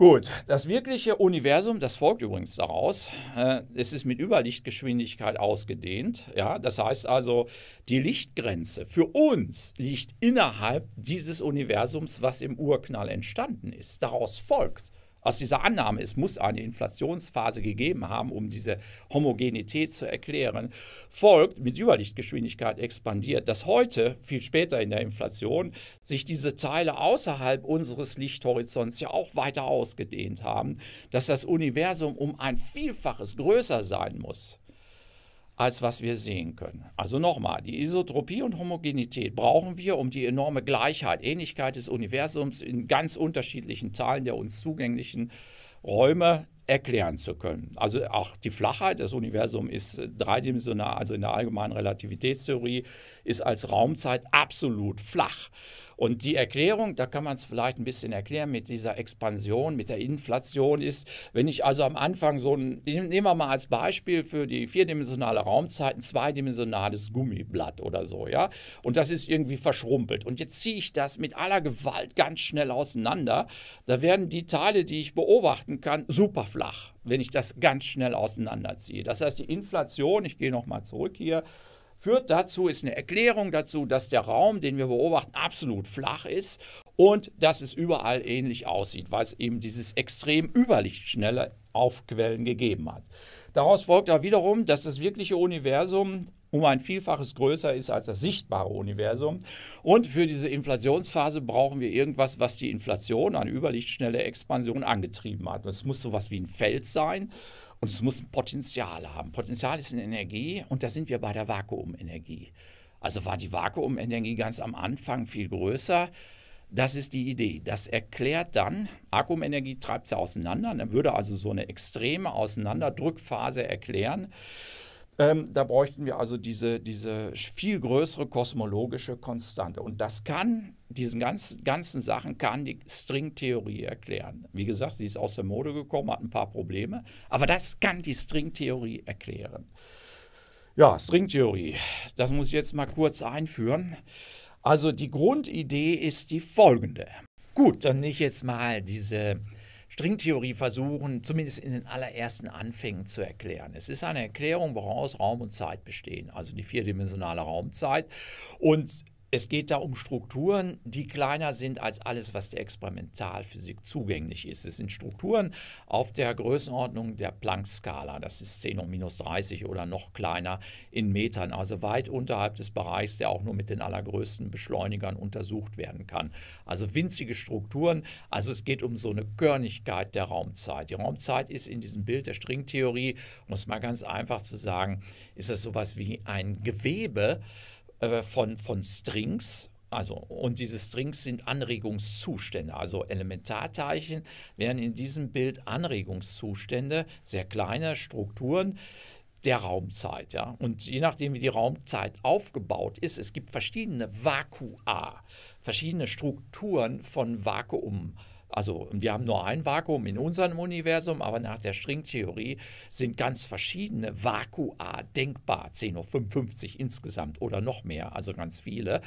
Gut, das wirkliche Universum, das folgt übrigens daraus, äh, es ist mit Überlichtgeschwindigkeit ausgedehnt. Ja? Das heißt also, die Lichtgrenze für uns liegt innerhalb dieses Universums, was im Urknall entstanden ist. Daraus folgt, aus dieser Annahme, es muss eine Inflationsphase gegeben haben, um diese Homogenität zu erklären, folgt mit Überlichtgeschwindigkeit expandiert, dass heute, viel später in der Inflation, sich diese Teile außerhalb unseres Lichthorizonts ja auch weiter ausgedehnt haben, dass das Universum um ein Vielfaches größer sein muss als was wir sehen können. Also nochmal, die Isotropie und Homogenität brauchen wir, um die enorme Gleichheit, Ähnlichkeit des Universums in ganz unterschiedlichen Zahlen der uns zugänglichen Räume erklären zu können. Also auch die Flachheit des Universums ist dreidimensional, also in der allgemeinen Relativitätstheorie ist als Raumzeit absolut flach. Und die Erklärung, da kann man es vielleicht ein bisschen erklären mit dieser Expansion, mit der Inflation ist, wenn ich also am Anfang so ein, nehmen wir mal als Beispiel für die vierdimensionale Raumzeit ein zweidimensionales Gummiblatt oder so, ja, und das ist irgendwie verschrumpelt. Und jetzt ziehe ich das mit aller Gewalt ganz schnell auseinander. Da werden die Teile, die ich beobachten kann, super flach, wenn ich das ganz schnell auseinanderziehe. Das heißt, die Inflation, ich gehe nochmal zurück hier, führt dazu, ist eine Erklärung dazu, dass der Raum, den wir beobachten, absolut flach ist und dass es überall ähnlich aussieht, weil es eben dieses extrem überlichtschnelle Aufquellen gegeben hat. Daraus folgt aber wiederum, dass das wirkliche Universum um ein Vielfaches größer ist als das sichtbare Universum. Und für diese Inflationsphase brauchen wir irgendwas, was die Inflation, eine überlichtschnelle Expansion angetrieben hat. Das muss so etwas wie ein Feld sein, und es muss ein Potenzial haben. Potenzial ist eine Energie und da sind wir bei der Vakuumenergie. Also war die Vakuumenergie ganz am Anfang viel größer. Das ist die Idee. Das erklärt dann, Vakuumenergie treibt sie auseinander, dann würde also so eine extreme Auseinanderdrückphase erklären. Ähm, da bräuchten wir also diese, diese viel größere kosmologische Konstante. Und das kann, diesen ganzen, ganzen Sachen kann die Stringtheorie erklären. Wie gesagt, sie ist aus der Mode gekommen, hat ein paar Probleme, aber das kann die Stringtheorie erklären. Ja, Stringtheorie, das muss ich jetzt mal kurz einführen. Also die Grundidee ist die folgende. Gut, dann nicht jetzt mal diese Stringtheorie versuchen, zumindest in den allerersten Anfängen zu erklären. Es ist eine Erklärung, woraus Raum und Zeit bestehen, also die vierdimensionale Raumzeit. Und es geht da um Strukturen, die kleiner sind als alles, was der Experimentalphysik zugänglich ist. Es sind Strukturen auf der Größenordnung der Planck-Skala. Das ist 10 hoch minus 30 oder noch kleiner in Metern, also weit unterhalb des Bereichs, der auch nur mit den allergrößten Beschleunigern untersucht werden kann. Also winzige Strukturen. Also es geht um so eine Körnigkeit der Raumzeit. Die Raumzeit ist in diesem Bild der Stringtheorie, um es mal ganz einfach zu sagen, ist das sowas wie ein Gewebe, äh, von, von Strings. Also, und diese Strings sind Anregungszustände. Also Elementarteilchen wären in diesem Bild Anregungszustände, sehr kleine Strukturen, der Raumzeit. Ja? Und je nachdem, wie die Raumzeit aufgebaut ist, es gibt verschiedene Vakua, verschiedene Strukturen von Vakuum. Also wir haben nur ein Vakuum in unserem Universum, aber nach der Stringtheorie sind ganz verschiedene Vakua denkbar, 10 hoch 55 insgesamt oder noch mehr, also ganz viele.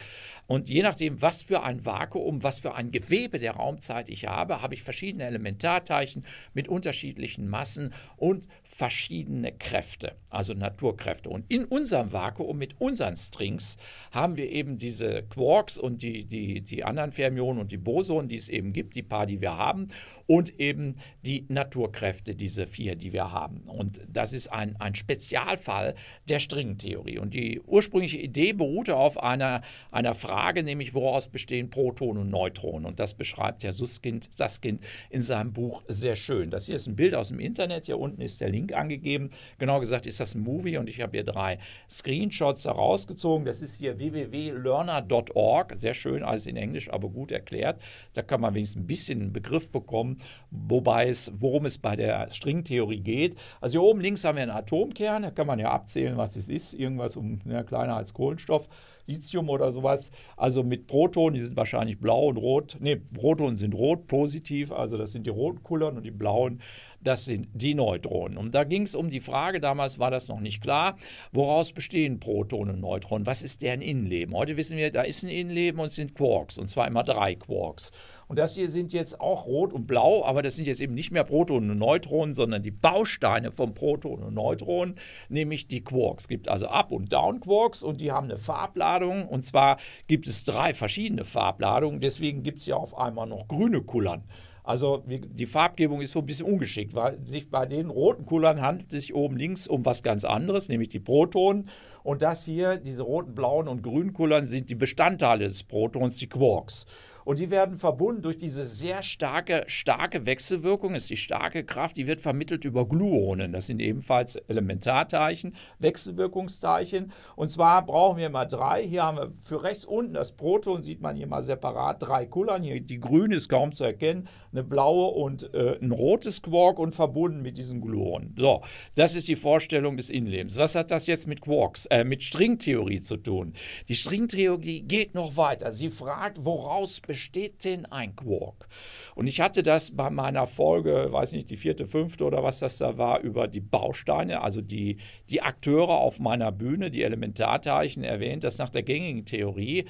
Und je nachdem, was für ein Vakuum, was für ein Gewebe der Raumzeit ich habe, habe ich verschiedene Elementarteilchen mit unterschiedlichen Massen und verschiedene Kräfte, also Naturkräfte. Und in unserem Vakuum mit unseren Strings haben wir eben diese Quarks und die, die, die anderen Fermionen und die Bosonen, die es eben gibt, die Partikelsysteme die wir haben, und eben die Naturkräfte, diese vier, die wir haben. Und das ist ein, ein Spezialfall der Stringtheorie. Und die ursprüngliche Idee beruhte auf einer, einer Frage, nämlich woraus bestehen Protonen und Neutronen. Und das beschreibt Herr Suskind, Saskind in seinem Buch sehr schön. Das hier ist ein Bild aus dem Internet. Hier unten ist der Link angegeben. Genau gesagt ist das ein Movie und ich habe hier drei Screenshots herausgezogen. Das ist hier www.learner.org. Sehr schön, alles in Englisch, aber gut erklärt. Da kann man wenigstens ein bisschen den Begriff bekommen, wobei es, worum es bei der Stringtheorie geht. Also hier oben links haben wir einen Atomkern, da kann man ja abzählen, was es ist, irgendwas um, ja, ne, kleiner als Kohlenstoff. Lithium oder sowas. Also mit Protonen, die sind wahrscheinlich blau und rot. Ne, Protonen sind rot, positiv, also das sind die roten Kullern und die blauen, das sind die Neutronen. Und da ging es um die Frage, damals war das noch nicht klar, woraus bestehen Protonen und Neutronen? Was ist deren Innenleben? Heute wissen wir, da ist ein Innenleben und es sind Quarks, und zwar immer drei Quarks. Und das hier sind jetzt auch rot und blau, aber das sind jetzt eben nicht mehr Protonen und Neutronen, sondern die Bausteine von Protonen und Neutronen, nämlich die Quarks. Es gibt also Up- und Down-Quarks und die haben eine Farbladung. Und zwar gibt es drei verschiedene Farbladungen. Deswegen gibt es ja auf einmal noch grüne Kullern. Also die Farbgebung ist so ein bisschen ungeschickt, weil sich bei den roten Kullern handelt es sich oben links um was ganz anderes, nämlich die Protonen. Und das hier, diese roten, blauen und grünen Kullern, sind die Bestandteile des Protons, die Quarks. Und die werden verbunden durch diese sehr starke, starke Wechselwirkung, ist die starke Kraft, die wird vermittelt über Gluonen. Das sind ebenfalls Elementarteilchen, Wechselwirkungsteilchen. Und zwar brauchen wir mal drei. Hier haben wir für rechts unten das Proton, sieht man hier mal separat drei Kullern. Hier die grüne ist kaum zu erkennen, eine blaue und äh, ein rotes Quark und verbunden mit diesen Gluonen. So, das ist die Vorstellung des Innenlebens. Was hat das jetzt mit Quarks, äh, mit Stringtheorie zu tun? Die Stringtheorie geht noch weiter. Sie fragt, woraus besteht besteht denn ein Quark? Und ich hatte das bei meiner Folge, weiß nicht, die vierte, fünfte oder was das da war, über die Bausteine, also die, die Akteure auf meiner Bühne, die Elementarteilchen erwähnt, dass nach der gängigen Theorie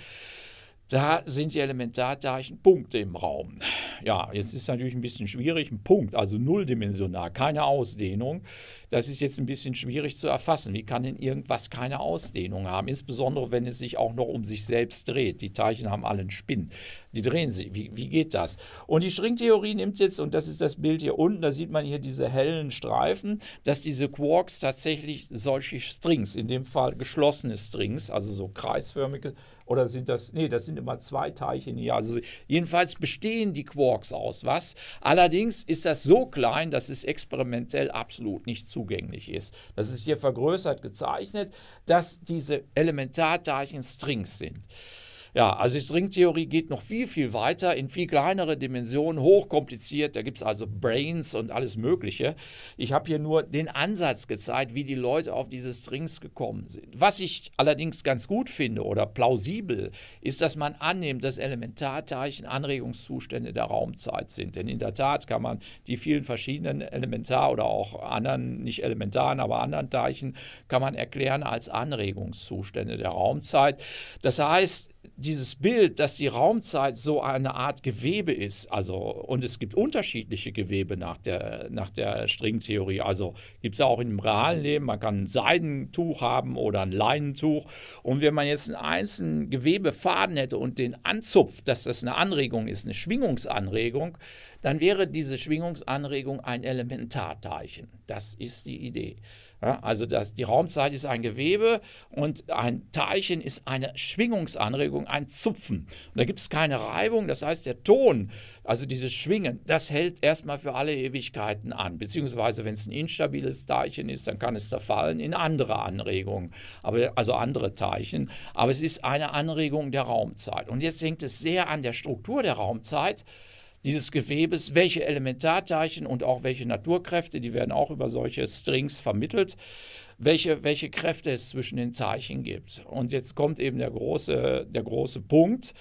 da sind die Elementarteilchen Punkte im Raum. Ja, jetzt ist natürlich ein bisschen schwierig, ein Punkt, also nulldimensional, keine Ausdehnung. Das ist jetzt ein bisschen schwierig zu erfassen. Wie kann denn irgendwas keine Ausdehnung haben? Insbesondere, wenn es sich auch noch um sich selbst dreht. Die Teilchen haben alle einen Spinn. Die drehen sich. Wie, wie geht das? Und die Stringtheorie nimmt jetzt, und das ist das Bild hier unten, da sieht man hier diese hellen Streifen, dass diese Quarks tatsächlich solche Strings, in dem Fall geschlossene Strings, also so kreisförmige, Strings, oder sind das, nee, das sind immer zwei Teilchen hier. Also jedenfalls bestehen die Quarks aus was. Allerdings ist das so klein, dass es experimentell absolut nicht zugänglich ist. Das ist hier vergrößert gezeichnet, dass diese Elementarteilchen Strings sind. Ja, also die Stringtheorie geht noch viel, viel weiter in viel kleinere Dimensionen, hochkompliziert. Da gibt es also Brains und alles Mögliche. Ich habe hier nur den Ansatz gezeigt, wie die Leute auf diese Strings gekommen sind. Was ich allerdings ganz gut finde oder plausibel, ist, dass man annimmt, dass Elementarteilchen Anregungszustände der Raumzeit sind. Denn in der Tat kann man die vielen verschiedenen Elementar- oder auch anderen, nicht elementaren, aber anderen Teilchen, kann man erklären als Anregungszustände der Raumzeit. Das heißt, dieses Bild, dass die Raumzeit so eine Art Gewebe ist, also und es gibt unterschiedliche Gewebe nach der, nach der Stringtheorie. Also gibt es auch im realen Leben, man kann ein Seidentuch haben oder ein Leinentuch. Und wenn man jetzt einen einzelnen Gewebefaden hätte und den anzupft, dass das eine Anregung ist, eine Schwingungsanregung, dann wäre diese Schwingungsanregung ein Elementarteilchen. Das ist die Idee. Ja, also das, die Raumzeit ist ein Gewebe und ein Teilchen ist eine Schwingungsanregung, ein Zupfen. Und da gibt es keine Reibung, das heißt der Ton, also dieses Schwingen, das hält erstmal für alle Ewigkeiten an. Beziehungsweise wenn es ein instabiles Teilchen ist, dann kann es zerfallen in andere Anregungen, aber, also andere Teilchen. Aber es ist eine Anregung der Raumzeit. Und jetzt hängt es sehr an der Struktur der Raumzeit dieses Gewebes, welche Elementarteilchen und auch welche Naturkräfte, die werden auch über solche Strings vermittelt, welche, welche Kräfte es zwischen den Teilchen gibt. Und jetzt kommt eben der große, der große Punkt.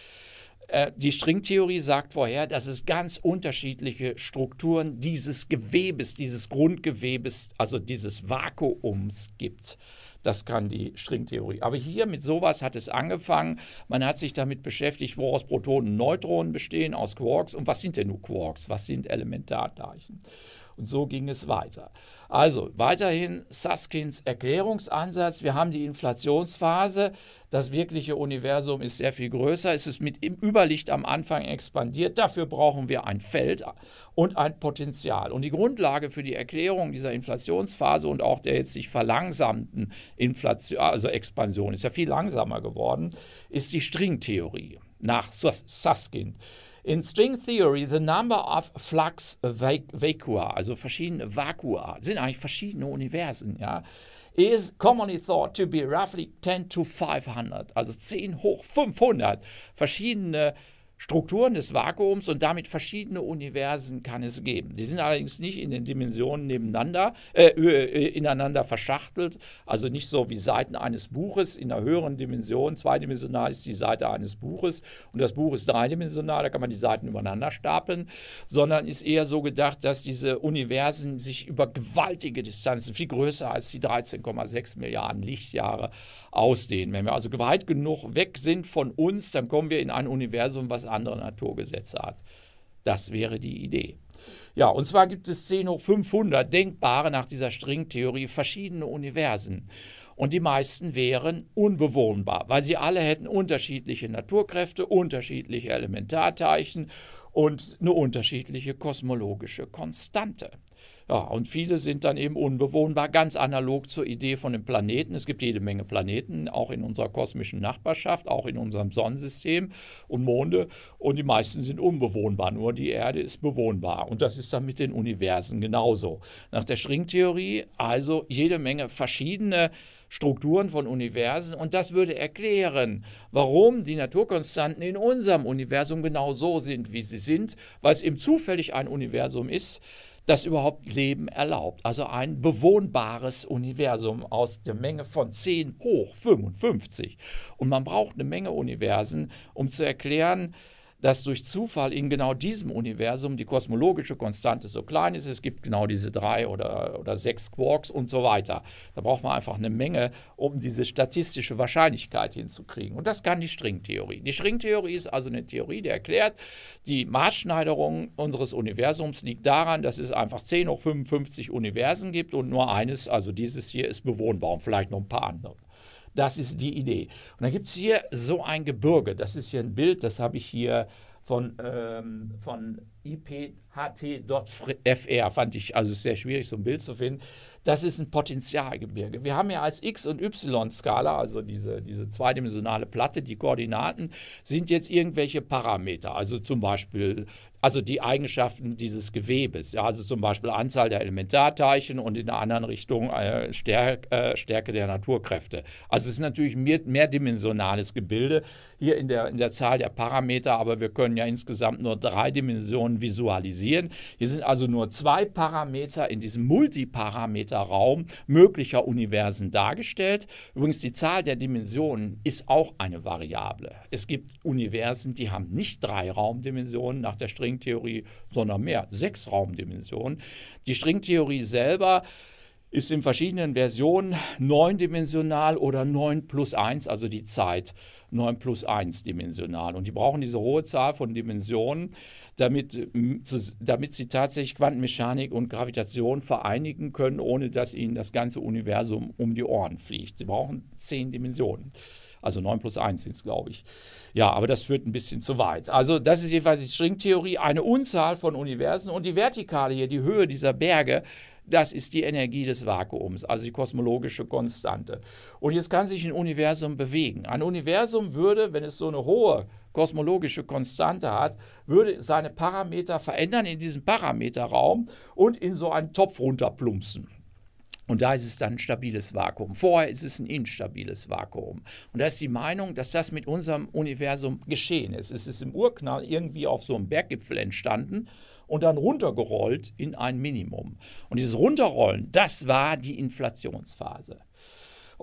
Äh, die Stringtheorie sagt vorher, dass es ganz unterschiedliche Strukturen dieses Gewebes, dieses Grundgewebes, also dieses Vakuums gibt. Das kann die Stringtheorie. Aber hier mit sowas hat es angefangen. Man hat sich damit beschäftigt, woraus Protonen und Neutronen bestehen, aus Quarks. Und was sind denn nur Quarks? Was sind Elementarteilchen? Und so ging es weiter. Also weiterhin Saskins Erklärungsansatz. Wir haben die Inflationsphase. Das wirkliche Universum ist sehr viel größer. Es ist mit Überlicht am Anfang expandiert. Dafür brauchen wir ein Feld und ein Potenzial. Und die Grundlage für die Erklärung dieser Inflationsphase und auch der jetzt sich verlangsamten Inflation, also Expansion, ist ja viel langsamer geworden, ist die Stringtheorie nach Susskind. In String Theory, the number of flux vacua, also verschiedene Vakua, sind eigentlich verschiedene Universen, ja, is commonly thought to be roughly 10 to 500, also 10 hoch 500 verschiedene Strukturen des Vakuums und damit verschiedene Universen kann es geben. Die sind allerdings nicht in den Dimensionen nebeneinander, äh, äh, ineinander verschachtelt, also nicht so wie Seiten eines Buches in einer höheren Dimension. Zweidimensional ist die Seite eines Buches und das Buch ist dreidimensional, da kann man die Seiten übereinander stapeln, sondern ist eher so gedacht, dass diese Universen sich über gewaltige Distanzen, viel größer als die 13,6 Milliarden Lichtjahre, ausdehnen. Wenn wir also weit genug weg sind von uns, dann kommen wir in ein Universum, was andere Naturgesetze hat. Das wäre die Idee. Ja, und zwar gibt es 10 hoch 500 denkbare nach dieser Stringtheorie verschiedene Universen. Und die meisten wären unbewohnbar, weil sie alle hätten unterschiedliche Naturkräfte, unterschiedliche Elementarteilchen und eine unterschiedliche kosmologische Konstante. Ja, und viele sind dann eben unbewohnbar, ganz analog zur Idee von den Planeten. Es gibt jede Menge Planeten, auch in unserer kosmischen Nachbarschaft, auch in unserem Sonnensystem und Monde. Und die meisten sind unbewohnbar, nur die Erde ist bewohnbar. Und das ist dann mit den Universen genauso. Nach der Stringtheorie also jede Menge verschiedene Strukturen von Universen und das würde erklären, warum die Naturkonstanten in unserem Universum genau so sind, wie sie sind, weil es eben zufällig ein Universum ist, das überhaupt Leben erlaubt. Also ein bewohnbares Universum aus der Menge von 10 hoch 55. Und man braucht eine Menge Universen, um zu erklären, dass durch Zufall in genau diesem Universum die kosmologische Konstante so klein ist. Es gibt genau diese drei oder, oder sechs Quarks und so weiter. Da braucht man einfach eine Menge, um diese statistische Wahrscheinlichkeit hinzukriegen. Und das kann die Stringtheorie. Die Stringtheorie ist also eine Theorie, die erklärt, die Maßschneiderung unseres Universums liegt daran, dass es einfach 10 hoch 55 Universen gibt und nur eines, also dieses hier, ist bewohnbar und vielleicht noch ein paar andere. Das ist die Idee. Und dann gibt es hier so ein Gebirge. Das ist hier ein Bild, das habe ich hier von, ähm, von ipht.fr. E e fand ich also sehr schwierig, so ein Bild zu finden das ist ein Potentialgebirge. Wir haben ja als X- und Y-Skala, also diese, diese zweidimensionale Platte, die Koordinaten sind jetzt irgendwelche Parameter, also zum Beispiel also die Eigenschaften dieses Gewebes, ja, also zum Beispiel Anzahl der Elementarteilchen und in der anderen Richtung äh, Stärk, äh, Stärke der Naturkräfte. Also es ist natürlich mehr, mehrdimensionales Gebilde hier in der, in der Zahl der Parameter, aber wir können ja insgesamt nur drei Dimensionen visualisieren. Hier sind also nur zwei Parameter in diesem Multiparameter unbegrenzter Raum möglicher Universen dargestellt. Übrigens, die Zahl der Dimensionen ist auch eine Variable. Es gibt Universen, die haben nicht drei Raumdimensionen nach der Stringtheorie, sondern mehr, sechs Raumdimensionen. Die Stringtheorie selber ist in verschiedenen Versionen neundimensional oder 9 plus 1, also die Zeit 9 plus 1 dimensional. Und die brauchen diese hohe Zahl von Dimensionen, damit, äh, damit sie tatsächlich Quantenmechanik und Gravitation vereinigen können, ohne dass ihnen das ganze Universum um die Ohren fliegt. Sie brauchen zehn Dimensionen. Also 9 plus 1 sind es, glaube ich. Ja, aber das führt ein bisschen zu weit. Also das ist jedenfalls die Stringtheorie, eine Unzahl von Universen und die Vertikale hier, die Höhe dieser Berge, das ist die Energie des Vakuums, also die kosmologische Konstante. Und jetzt kann sich ein Universum bewegen. Ein Universum würde, wenn es so eine hohe kosmologische Konstante hat, würde seine Parameter verändern in diesem Parameterraum und in so einen Topf runterplumpsen. Und da ist es dann ein stabiles Vakuum. Vorher ist es ein instabiles Vakuum. Und da ist die Meinung, dass das mit unserem Universum geschehen ist. Es ist im Urknall irgendwie auf so einem Berggipfel entstanden und dann runtergerollt in ein Minimum. Und dieses Runterrollen, das war die Inflationsphase.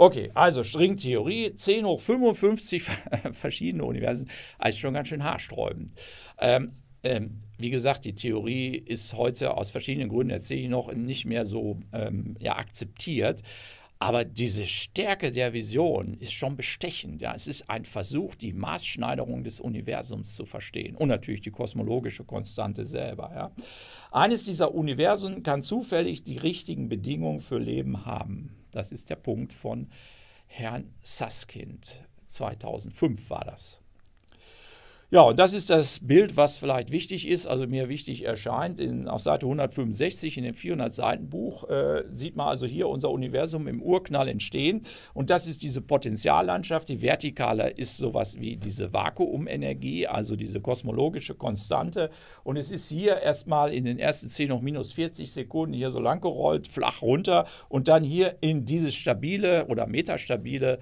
Okay, also Stringtheorie, 10 hoch 55 verschiedene Universen, ist also schon ganz schön haarsträubend. Ähm, ähm, wie gesagt, die Theorie ist heute aus verschiedenen Gründen, erzähle ich noch, nicht mehr so ähm, ja, akzeptiert. Aber diese Stärke der Vision ist schon bestechend. Ja. Es ist ein Versuch, die Maßschneiderung des Universums zu verstehen und natürlich die kosmologische Konstante selber. Ja. Eines dieser Universen kann zufällig die richtigen Bedingungen für Leben haben. Das ist der Punkt von Herrn Saskind. 2005 war das. Ja, und das ist das Bild, was vielleicht wichtig ist, also mir wichtig erscheint. In, auf Seite 165 in dem 400-Seiten-Buch äh, sieht man also hier unser Universum im Urknall entstehen. Und das ist diese Potentiallandschaft. Die vertikale ist sowas wie diese Vakuumenergie, also diese kosmologische Konstante. Und es ist hier erstmal in den ersten 10 hoch minus 40 Sekunden hier so lang gerollt, flach runter und dann hier in dieses stabile oder metastabile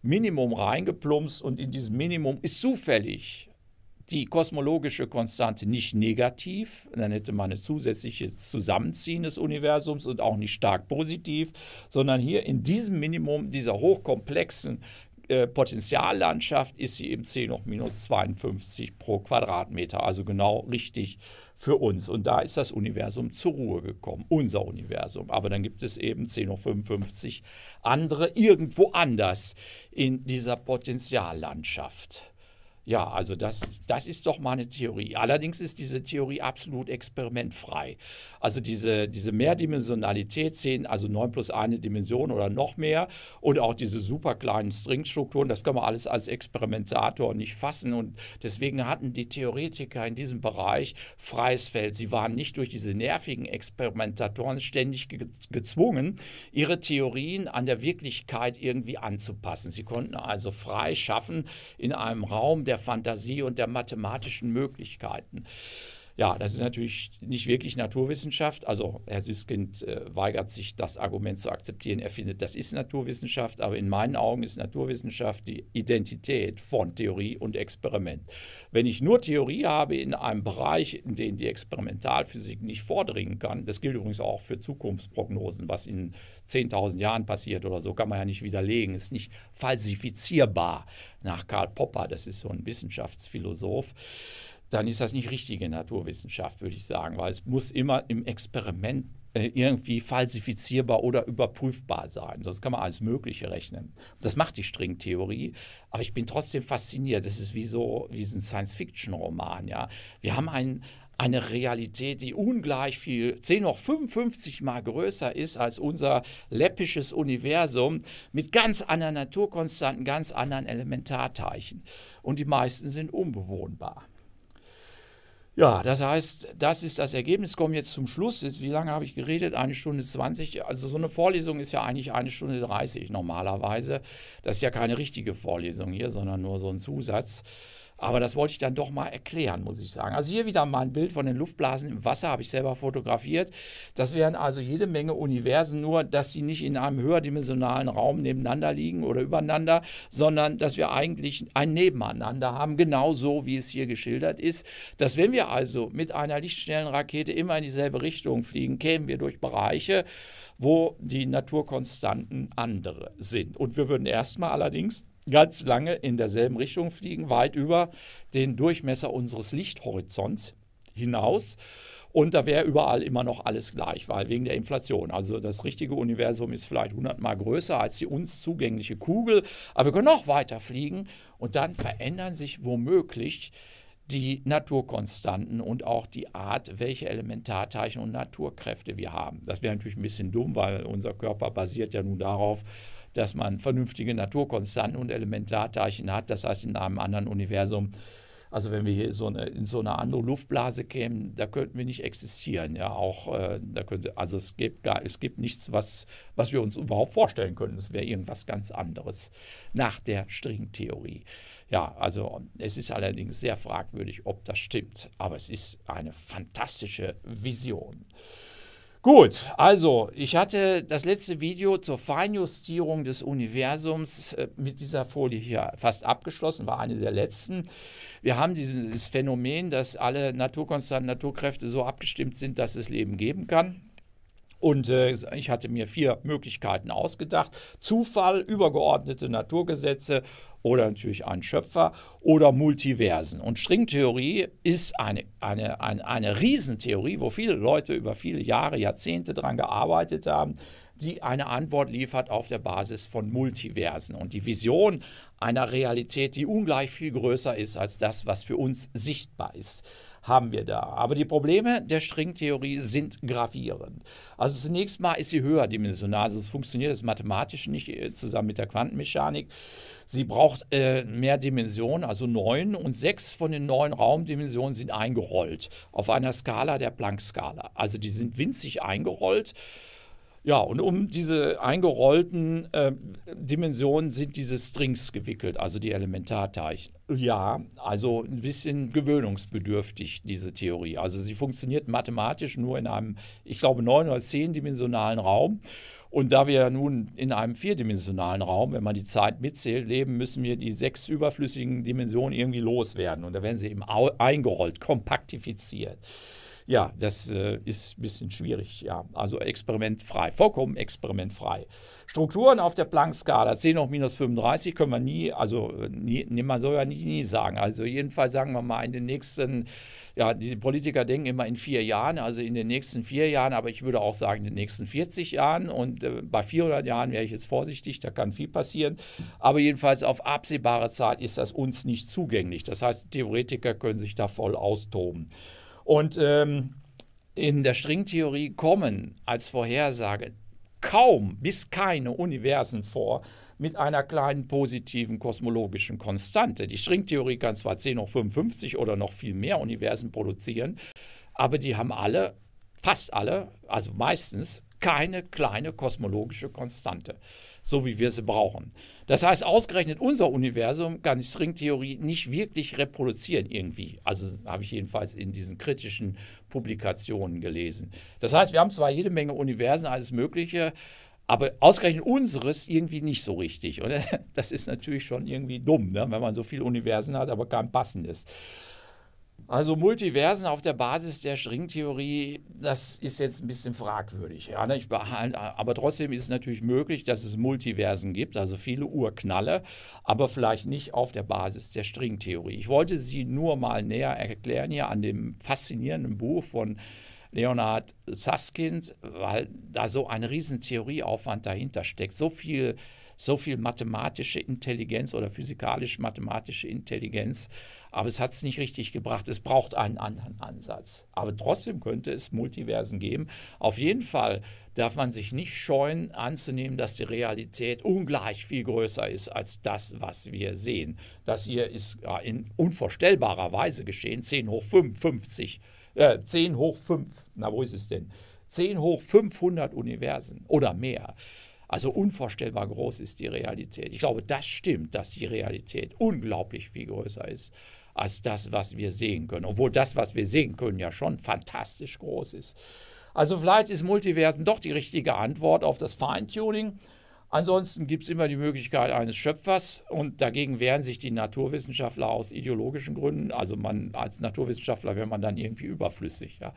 Minimum reingeplumpst. Und in diesem Minimum ist zufällig die kosmologische Konstante nicht negativ, dann hätte man ein zusätzliches Zusammenziehen des Universums und auch nicht stark positiv, sondern hier in diesem Minimum dieser hochkomplexen äh, Potentiallandschaft ist sie eben 10 hoch minus 52 pro Quadratmeter, also genau richtig für uns. Und da ist das Universum zur Ruhe gekommen, unser Universum. Aber dann gibt es eben 10 hoch 55 andere irgendwo anders in dieser Potentiallandschaft. Ja, also das, das ist doch mal eine Theorie. Allerdings ist diese Theorie absolut experimentfrei. Also diese, diese Mehrdimensionalität sehen, also 9 plus eine Dimension oder noch mehr und auch diese super kleinen Stringstrukturen, das können wir alles als Experimentator nicht fassen. Und deswegen hatten die Theoretiker in diesem Bereich freies Feld. Sie waren nicht durch diese nervigen Experimentatoren ständig ge gezwungen, ihre Theorien an der Wirklichkeit irgendwie anzupassen. Sie konnten also frei schaffen in einem Raum, der der Fantasie und der mathematischen Möglichkeiten. Ja, das ist natürlich nicht wirklich Naturwissenschaft. Also Herr Süskind äh, weigert sich, das Argument zu akzeptieren. Er findet, das ist Naturwissenschaft, aber in meinen Augen ist Naturwissenschaft die Identität von Theorie und Experiment. Wenn ich nur Theorie habe in einem Bereich, in dem die Experimentalphysik nicht vordringen kann, das gilt übrigens auch für Zukunftsprognosen, was in 10.000 Jahren passiert oder so, kann man ja nicht widerlegen, ist nicht falsifizierbar nach Karl Popper, das ist so ein Wissenschaftsphilosoph dann ist das nicht richtige Naturwissenschaft, würde ich sagen, weil es muss immer im Experiment äh, irgendwie falsifizierbar oder überprüfbar sein. Das kann man alles Mögliche rechnen. Das macht die Stringtheorie, aber ich bin trotzdem fasziniert. Das ist wie so wie ein Science-Fiction-Roman. Ja? Wir haben ein, eine Realität, die ungleich viel, 10 hoch 55 mal größer ist als unser läppisches Universum mit ganz anderen Naturkonstanten, ganz anderen Elementarteilchen. Und die meisten sind unbewohnbar. Ja, das heißt, das ist das Ergebnis. Kommen jetzt zum Schluss. Wie lange habe ich geredet? Eine Stunde 20. Also so eine Vorlesung ist ja eigentlich eine Stunde 30 normalerweise. Das ist ja keine richtige Vorlesung hier, sondern nur so ein Zusatz. Aber das wollte ich dann doch mal erklären, muss ich sagen. Also hier wieder mal ein Bild von den Luftblasen im Wasser, habe ich selber fotografiert. Das wären also jede Menge Universen, nur dass sie nicht in einem höherdimensionalen Raum nebeneinander liegen oder übereinander, sondern dass wir eigentlich ein Nebeneinander haben, genau so, wie es hier geschildert ist. Dass wenn wir also mit einer Lichtschnellenrakete immer in dieselbe Richtung fliegen, kämen wir durch Bereiche, wo die Naturkonstanten andere sind. Und wir würden erstmal allerdings ganz lange in derselben Richtung fliegen, weit über den Durchmesser unseres Lichthorizonts hinaus. Und da wäre überall immer noch alles gleich, weil wegen der Inflation. Also das richtige Universum ist vielleicht hundertmal größer als die uns zugängliche Kugel. Aber wir können noch weiter fliegen und dann verändern sich womöglich die Naturkonstanten und auch die Art, welche Elementarteilchen und Naturkräfte wir haben. Das wäre natürlich ein bisschen dumm, weil unser Körper basiert ja nun darauf, dass man vernünftige Naturkonstanten und Elementarteilchen hat. Das heißt, in einem anderen Universum also wenn wir hier so eine, in so eine andere Luftblase kämen, da könnten wir nicht existieren. Ja, auch äh, da könnte, also es gibt gar, es gibt nichts, was, was wir uns überhaupt vorstellen können. Es wäre irgendwas ganz anderes nach der Stringtheorie. Ja, also es ist allerdings sehr fragwürdig, ob das stimmt. Aber es ist eine fantastische Vision. Gut, also ich hatte das letzte Video zur Feinjustierung des Universums äh, mit dieser Folie hier fast abgeschlossen, war eine der letzten. Wir haben dieses Phänomen, dass alle Naturkonstanten, Naturkräfte so abgestimmt sind, dass es Leben geben kann. Und äh, ich hatte mir vier Möglichkeiten ausgedacht. Zufall, übergeordnete Naturgesetze oder natürlich einen Schöpfer oder Multiversen. Und Stringtheorie ist eine, eine, eine, eine Riesentheorie, wo viele Leute über viele Jahre, Jahrzehnte daran gearbeitet haben, die eine Antwort liefert auf der Basis von Multiversen. Und die Vision einer Realität, die ungleich viel größer ist als das, was für uns sichtbar ist haben wir da. Aber die Probleme der Stringtheorie sind gravierend. Also zunächst mal ist sie höherdimensional. Also es funktioniert das mathematisch nicht äh, zusammen mit der Quantenmechanik. Sie braucht äh, mehr Dimensionen, also neun. Und sechs von den neun Raumdimensionen sind eingerollt auf einer Skala der Planck-Skala. Also die sind winzig eingerollt. Ja, und um diese eingerollten äh, Dimensionen sind diese Strings gewickelt, also die Elementarteilchen. Ja, also ein bisschen gewöhnungsbedürftig, diese Theorie. Also sie funktioniert mathematisch nur in einem, ich glaube, neun- oder zehndimensionalen Raum. Und da wir ja nun in einem vierdimensionalen Raum, wenn man die Zeit mitzählt, leben, müssen wir die sechs überflüssigen Dimensionen irgendwie loswerden. Und da werden sie eben eingerollt, kompaktifiziert. Ja, das äh, ist ein bisschen schwierig. Ja, also experimentfrei, vollkommen experimentfrei. Strukturen auf der Planck-Skala 10 hoch minus 35 können wir nie, also äh, nie, man soll ja nie, nie sagen. Also jedenfalls sagen wir mal in den nächsten, ja, die Politiker denken immer in vier Jahren, also in den nächsten vier Jahren, aber ich würde auch sagen in den nächsten 40 Jahren und äh, bei 400 Jahren wäre ich jetzt vorsichtig, da kann viel passieren. Aber jedenfalls auf absehbare Zeit ist das uns nicht zugänglich. Das heißt, Theoretiker können sich da voll austoben. Und ähm, in der Stringtheorie kommen als Vorhersage kaum bis keine Universen vor mit einer kleinen positiven kosmologischen Konstante. Die Stringtheorie kann zwar 10 hoch 55 oder noch viel mehr Universen produzieren, aber die haben alle, fast alle, also meistens keine kleine kosmologische Konstante, so wie wir sie brauchen. Das heißt, ausgerechnet unser Universum kann die Stringtheorie nicht wirklich reproduzieren irgendwie. Also habe ich jedenfalls in diesen kritischen Publikationen gelesen. Das heißt, wir haben zwar jede Menge Universen, alles Mögliche, aber ausgerechnet unseres irgendwie nicht so richtig. Und Das ist natürlich schon irgendwie dumm, ne? wenn man so viele Universen hat, aber kein passendes. Also Multiversen auf der Basis der Stringtheorie, das ist jetzt ein bisschen fragwürdig. Ja, ne? behalte, aber trotzdem ist es natürlich möglich, dass es Multiversen gibt, also viele Urknalle, aber vielleicht nicht auf der Basis der Stringtheorie. Ich wollte sie nur mal näher erklären hier an dem faszinierenden Buch von Leonard Susskind, weil da so ein riesen Theorieaufwand dahinter steckt. So viel, so viel mathematische Intelligenz oder physikalisch-mathematische Intelligenz aber es hat es nicht richtig gebracht. Es braucht einen anderen Ansatz. Aber trotzdem könnte es Multiversen geben. Auf jeden Fall darf man sich nicht scheuen, anzunehmen, dass die Realität ungleich viel größer ist als das, was wir sehen. Das hier ist in unvorstellbarer Weise geschehen. 10 hoch 55, äh, 10 hoch 5, na wo ist es denn? 10 hoch 500 Universen oder mehr. Also unvorstellbar groß ist die Realität. Ich glaube, das stimmt, dass die Realität unglaublich viel größer ist als das, was wir sehen können. Obwohl das, was wir sehen können, ja schon fantastisch groß ist. Also vielleicht ist Multiversen doch die richtige Antwort auf das Feintuning. Ansonsten gibt es immer die Möglichkeit eines Schöpfers und dagegen wehren sich die Naturwissenschaftler aus ideologischen Gründen. Also man als Naturwissenschaftler wäre man dann irgendwie überflüssig. Ja.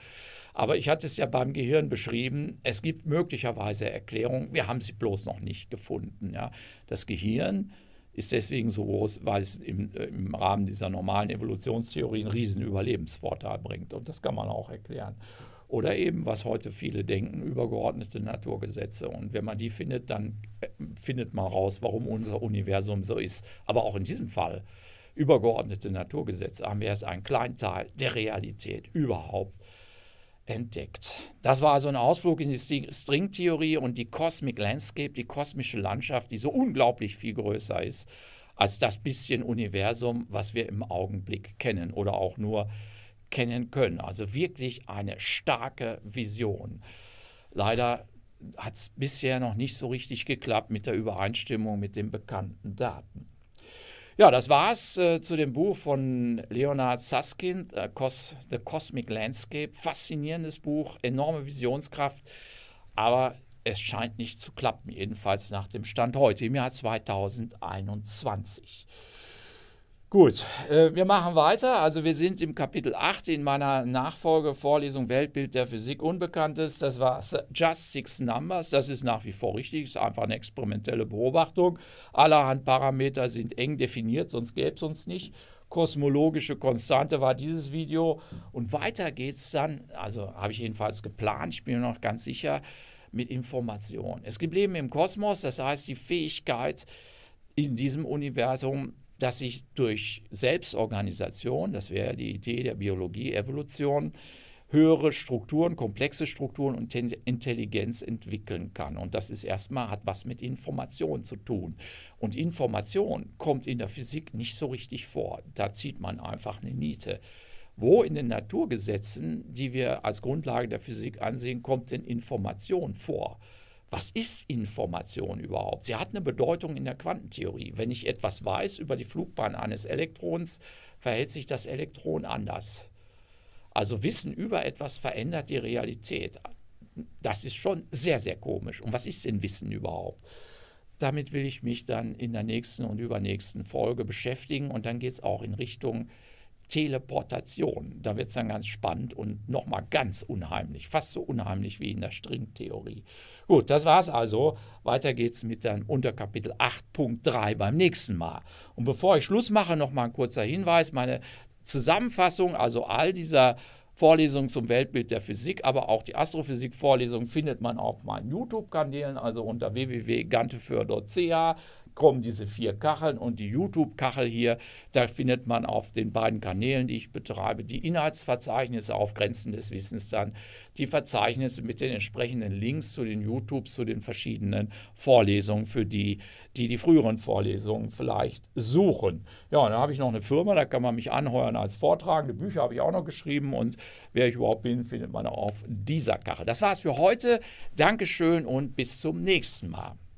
Aber ich hatte es ja beim Gehirn beschrieben, es gibt möglicherweise Erklärungen, wir haben sie bloß noch nicht gefunden. Ja. Das Gehirn ist deswegen so groß, weil es im, äh, im Rahmen dieser normalen Evolutionstheorie einen riesen Überlebensvorteil bringt. Und das kann man auch erklären oder eben, was heute viele denken, übergeordnete Naturgesetze. Und wenn man die findet, dann äh, findet man raus, warum unser Universum so ist. Aber auch in diesem Fall, übergeordnete Naturgesetze haben wir erst einen kleinen Teil der Realität überhaupt entdeckt. Das war also ein Ausflug in die Stringtheorie und die Cosmic Landscape, die kosmische Landschaft, die so unglaublich viel größer ist als das bisschen Universum, was wir im Augenblick kennen oder auch nur kennen können. Also wirklich eine starke Vision. Leider hat es bisher noch nicht so richtig geklappt mit der Übereinstimmung mit den bekannten Daten. Ja, das war's äh, zu dem Buch von Leonard Susskind, äh, Cos The Cosmic Landscape. Faszinierendes Buch, enorme Visionskraft, aber es scheint nicht zu klappen, jedenfalls nach dem Stand heute im Jahr 2021. Gut, äh, wir machen weiter. Also wir sind im Kapitel 8 in meiner Nachfolgevorlesung Weltbild der Physik Unbekanntes. Das war Just Six Numbers. Das ist nach wie vor richtig. Ist einfach eine experimentelle Beobachtung. Allerhand Parameter sind eng definiert, sonst gäbe es uns nicht. Kosmologische Konstante war dieses Video. Und weiter geht's dann, also habe ich jedenfalls geplant, ich bin mir noch ganz sicher, mit Informationen. Es gibt Leben im Kosmos, das heißt die Fähigkeit, in diesem Universum dass ich durch Selbstorganisation, das wäre die Idee der Biologie, Evolution, höhere Strukturen, komplexe Strukturen und Intelligenz entwickeln kann. Und das ist erstmal, hat was mit Information zu tun. Und Information kommt in der Physik nicht so richtig vor. Da zieht man einfach eine Niete. Wo in den Naturgesetzen, die wir als Grundlage der Physik ansehen, kommt denn Information vor? was ist Information überhaupt? Sie hat eine Bedeutung in der Quantentheorie. Wenn ich etwas weiß über die Flugbahn eines Elektrons, verhält sich das Elektron anders. Also Wissen über etwas verändert die Realität. Das ist schon sehr, sehr komisch. Und was ist denn Wissen überhaupt? Damit will ich mich dann in der nächsten und übernächsten Folge beschäftigen und dann geht es auch in Richtung Teleportation. Da wird es dann ganz spannend und nochmal ganz unheimlich, fast so unheimlich wie in der Stringtheorie. Gut, das war's also. Weiter geht's mit dem Unterkapitel 8.3 beim nächsten Mal. Und bevor ich Schluss mache, nochmal ein kurzer Hinweis. Meine Zusammenfassung, also all dieser Vorlesungen zum Weltbild der Physik, aber auch die Astrophysik-Vorlesung findet man auf meinen YouTube-Kanälen, also unter www.ganteföhr.ch kommen diese vier Kacheln und die YouTube-Kachel hier, da findet man auf den beiden Kanälen, die ich betreibe, die Inhaltsverzeichnisse auf Grenzen des Wissens dann, die Verzeichnisse mit den entsprechenden Links zu den YouTubes, zu den verschiedenen Vorlesungen für die, die die früheren Vorlesungen vielleicht suchen. Ja, dann habe ich noch eine Firma, da kann man mich anheuern als Vortragende. Bücher habe ich auch noch geschrieben und wer ich überhaupt bin, findet man auf dieser Kachel. Das war's für heute. Dankeschön und bis zum nächsten Mal.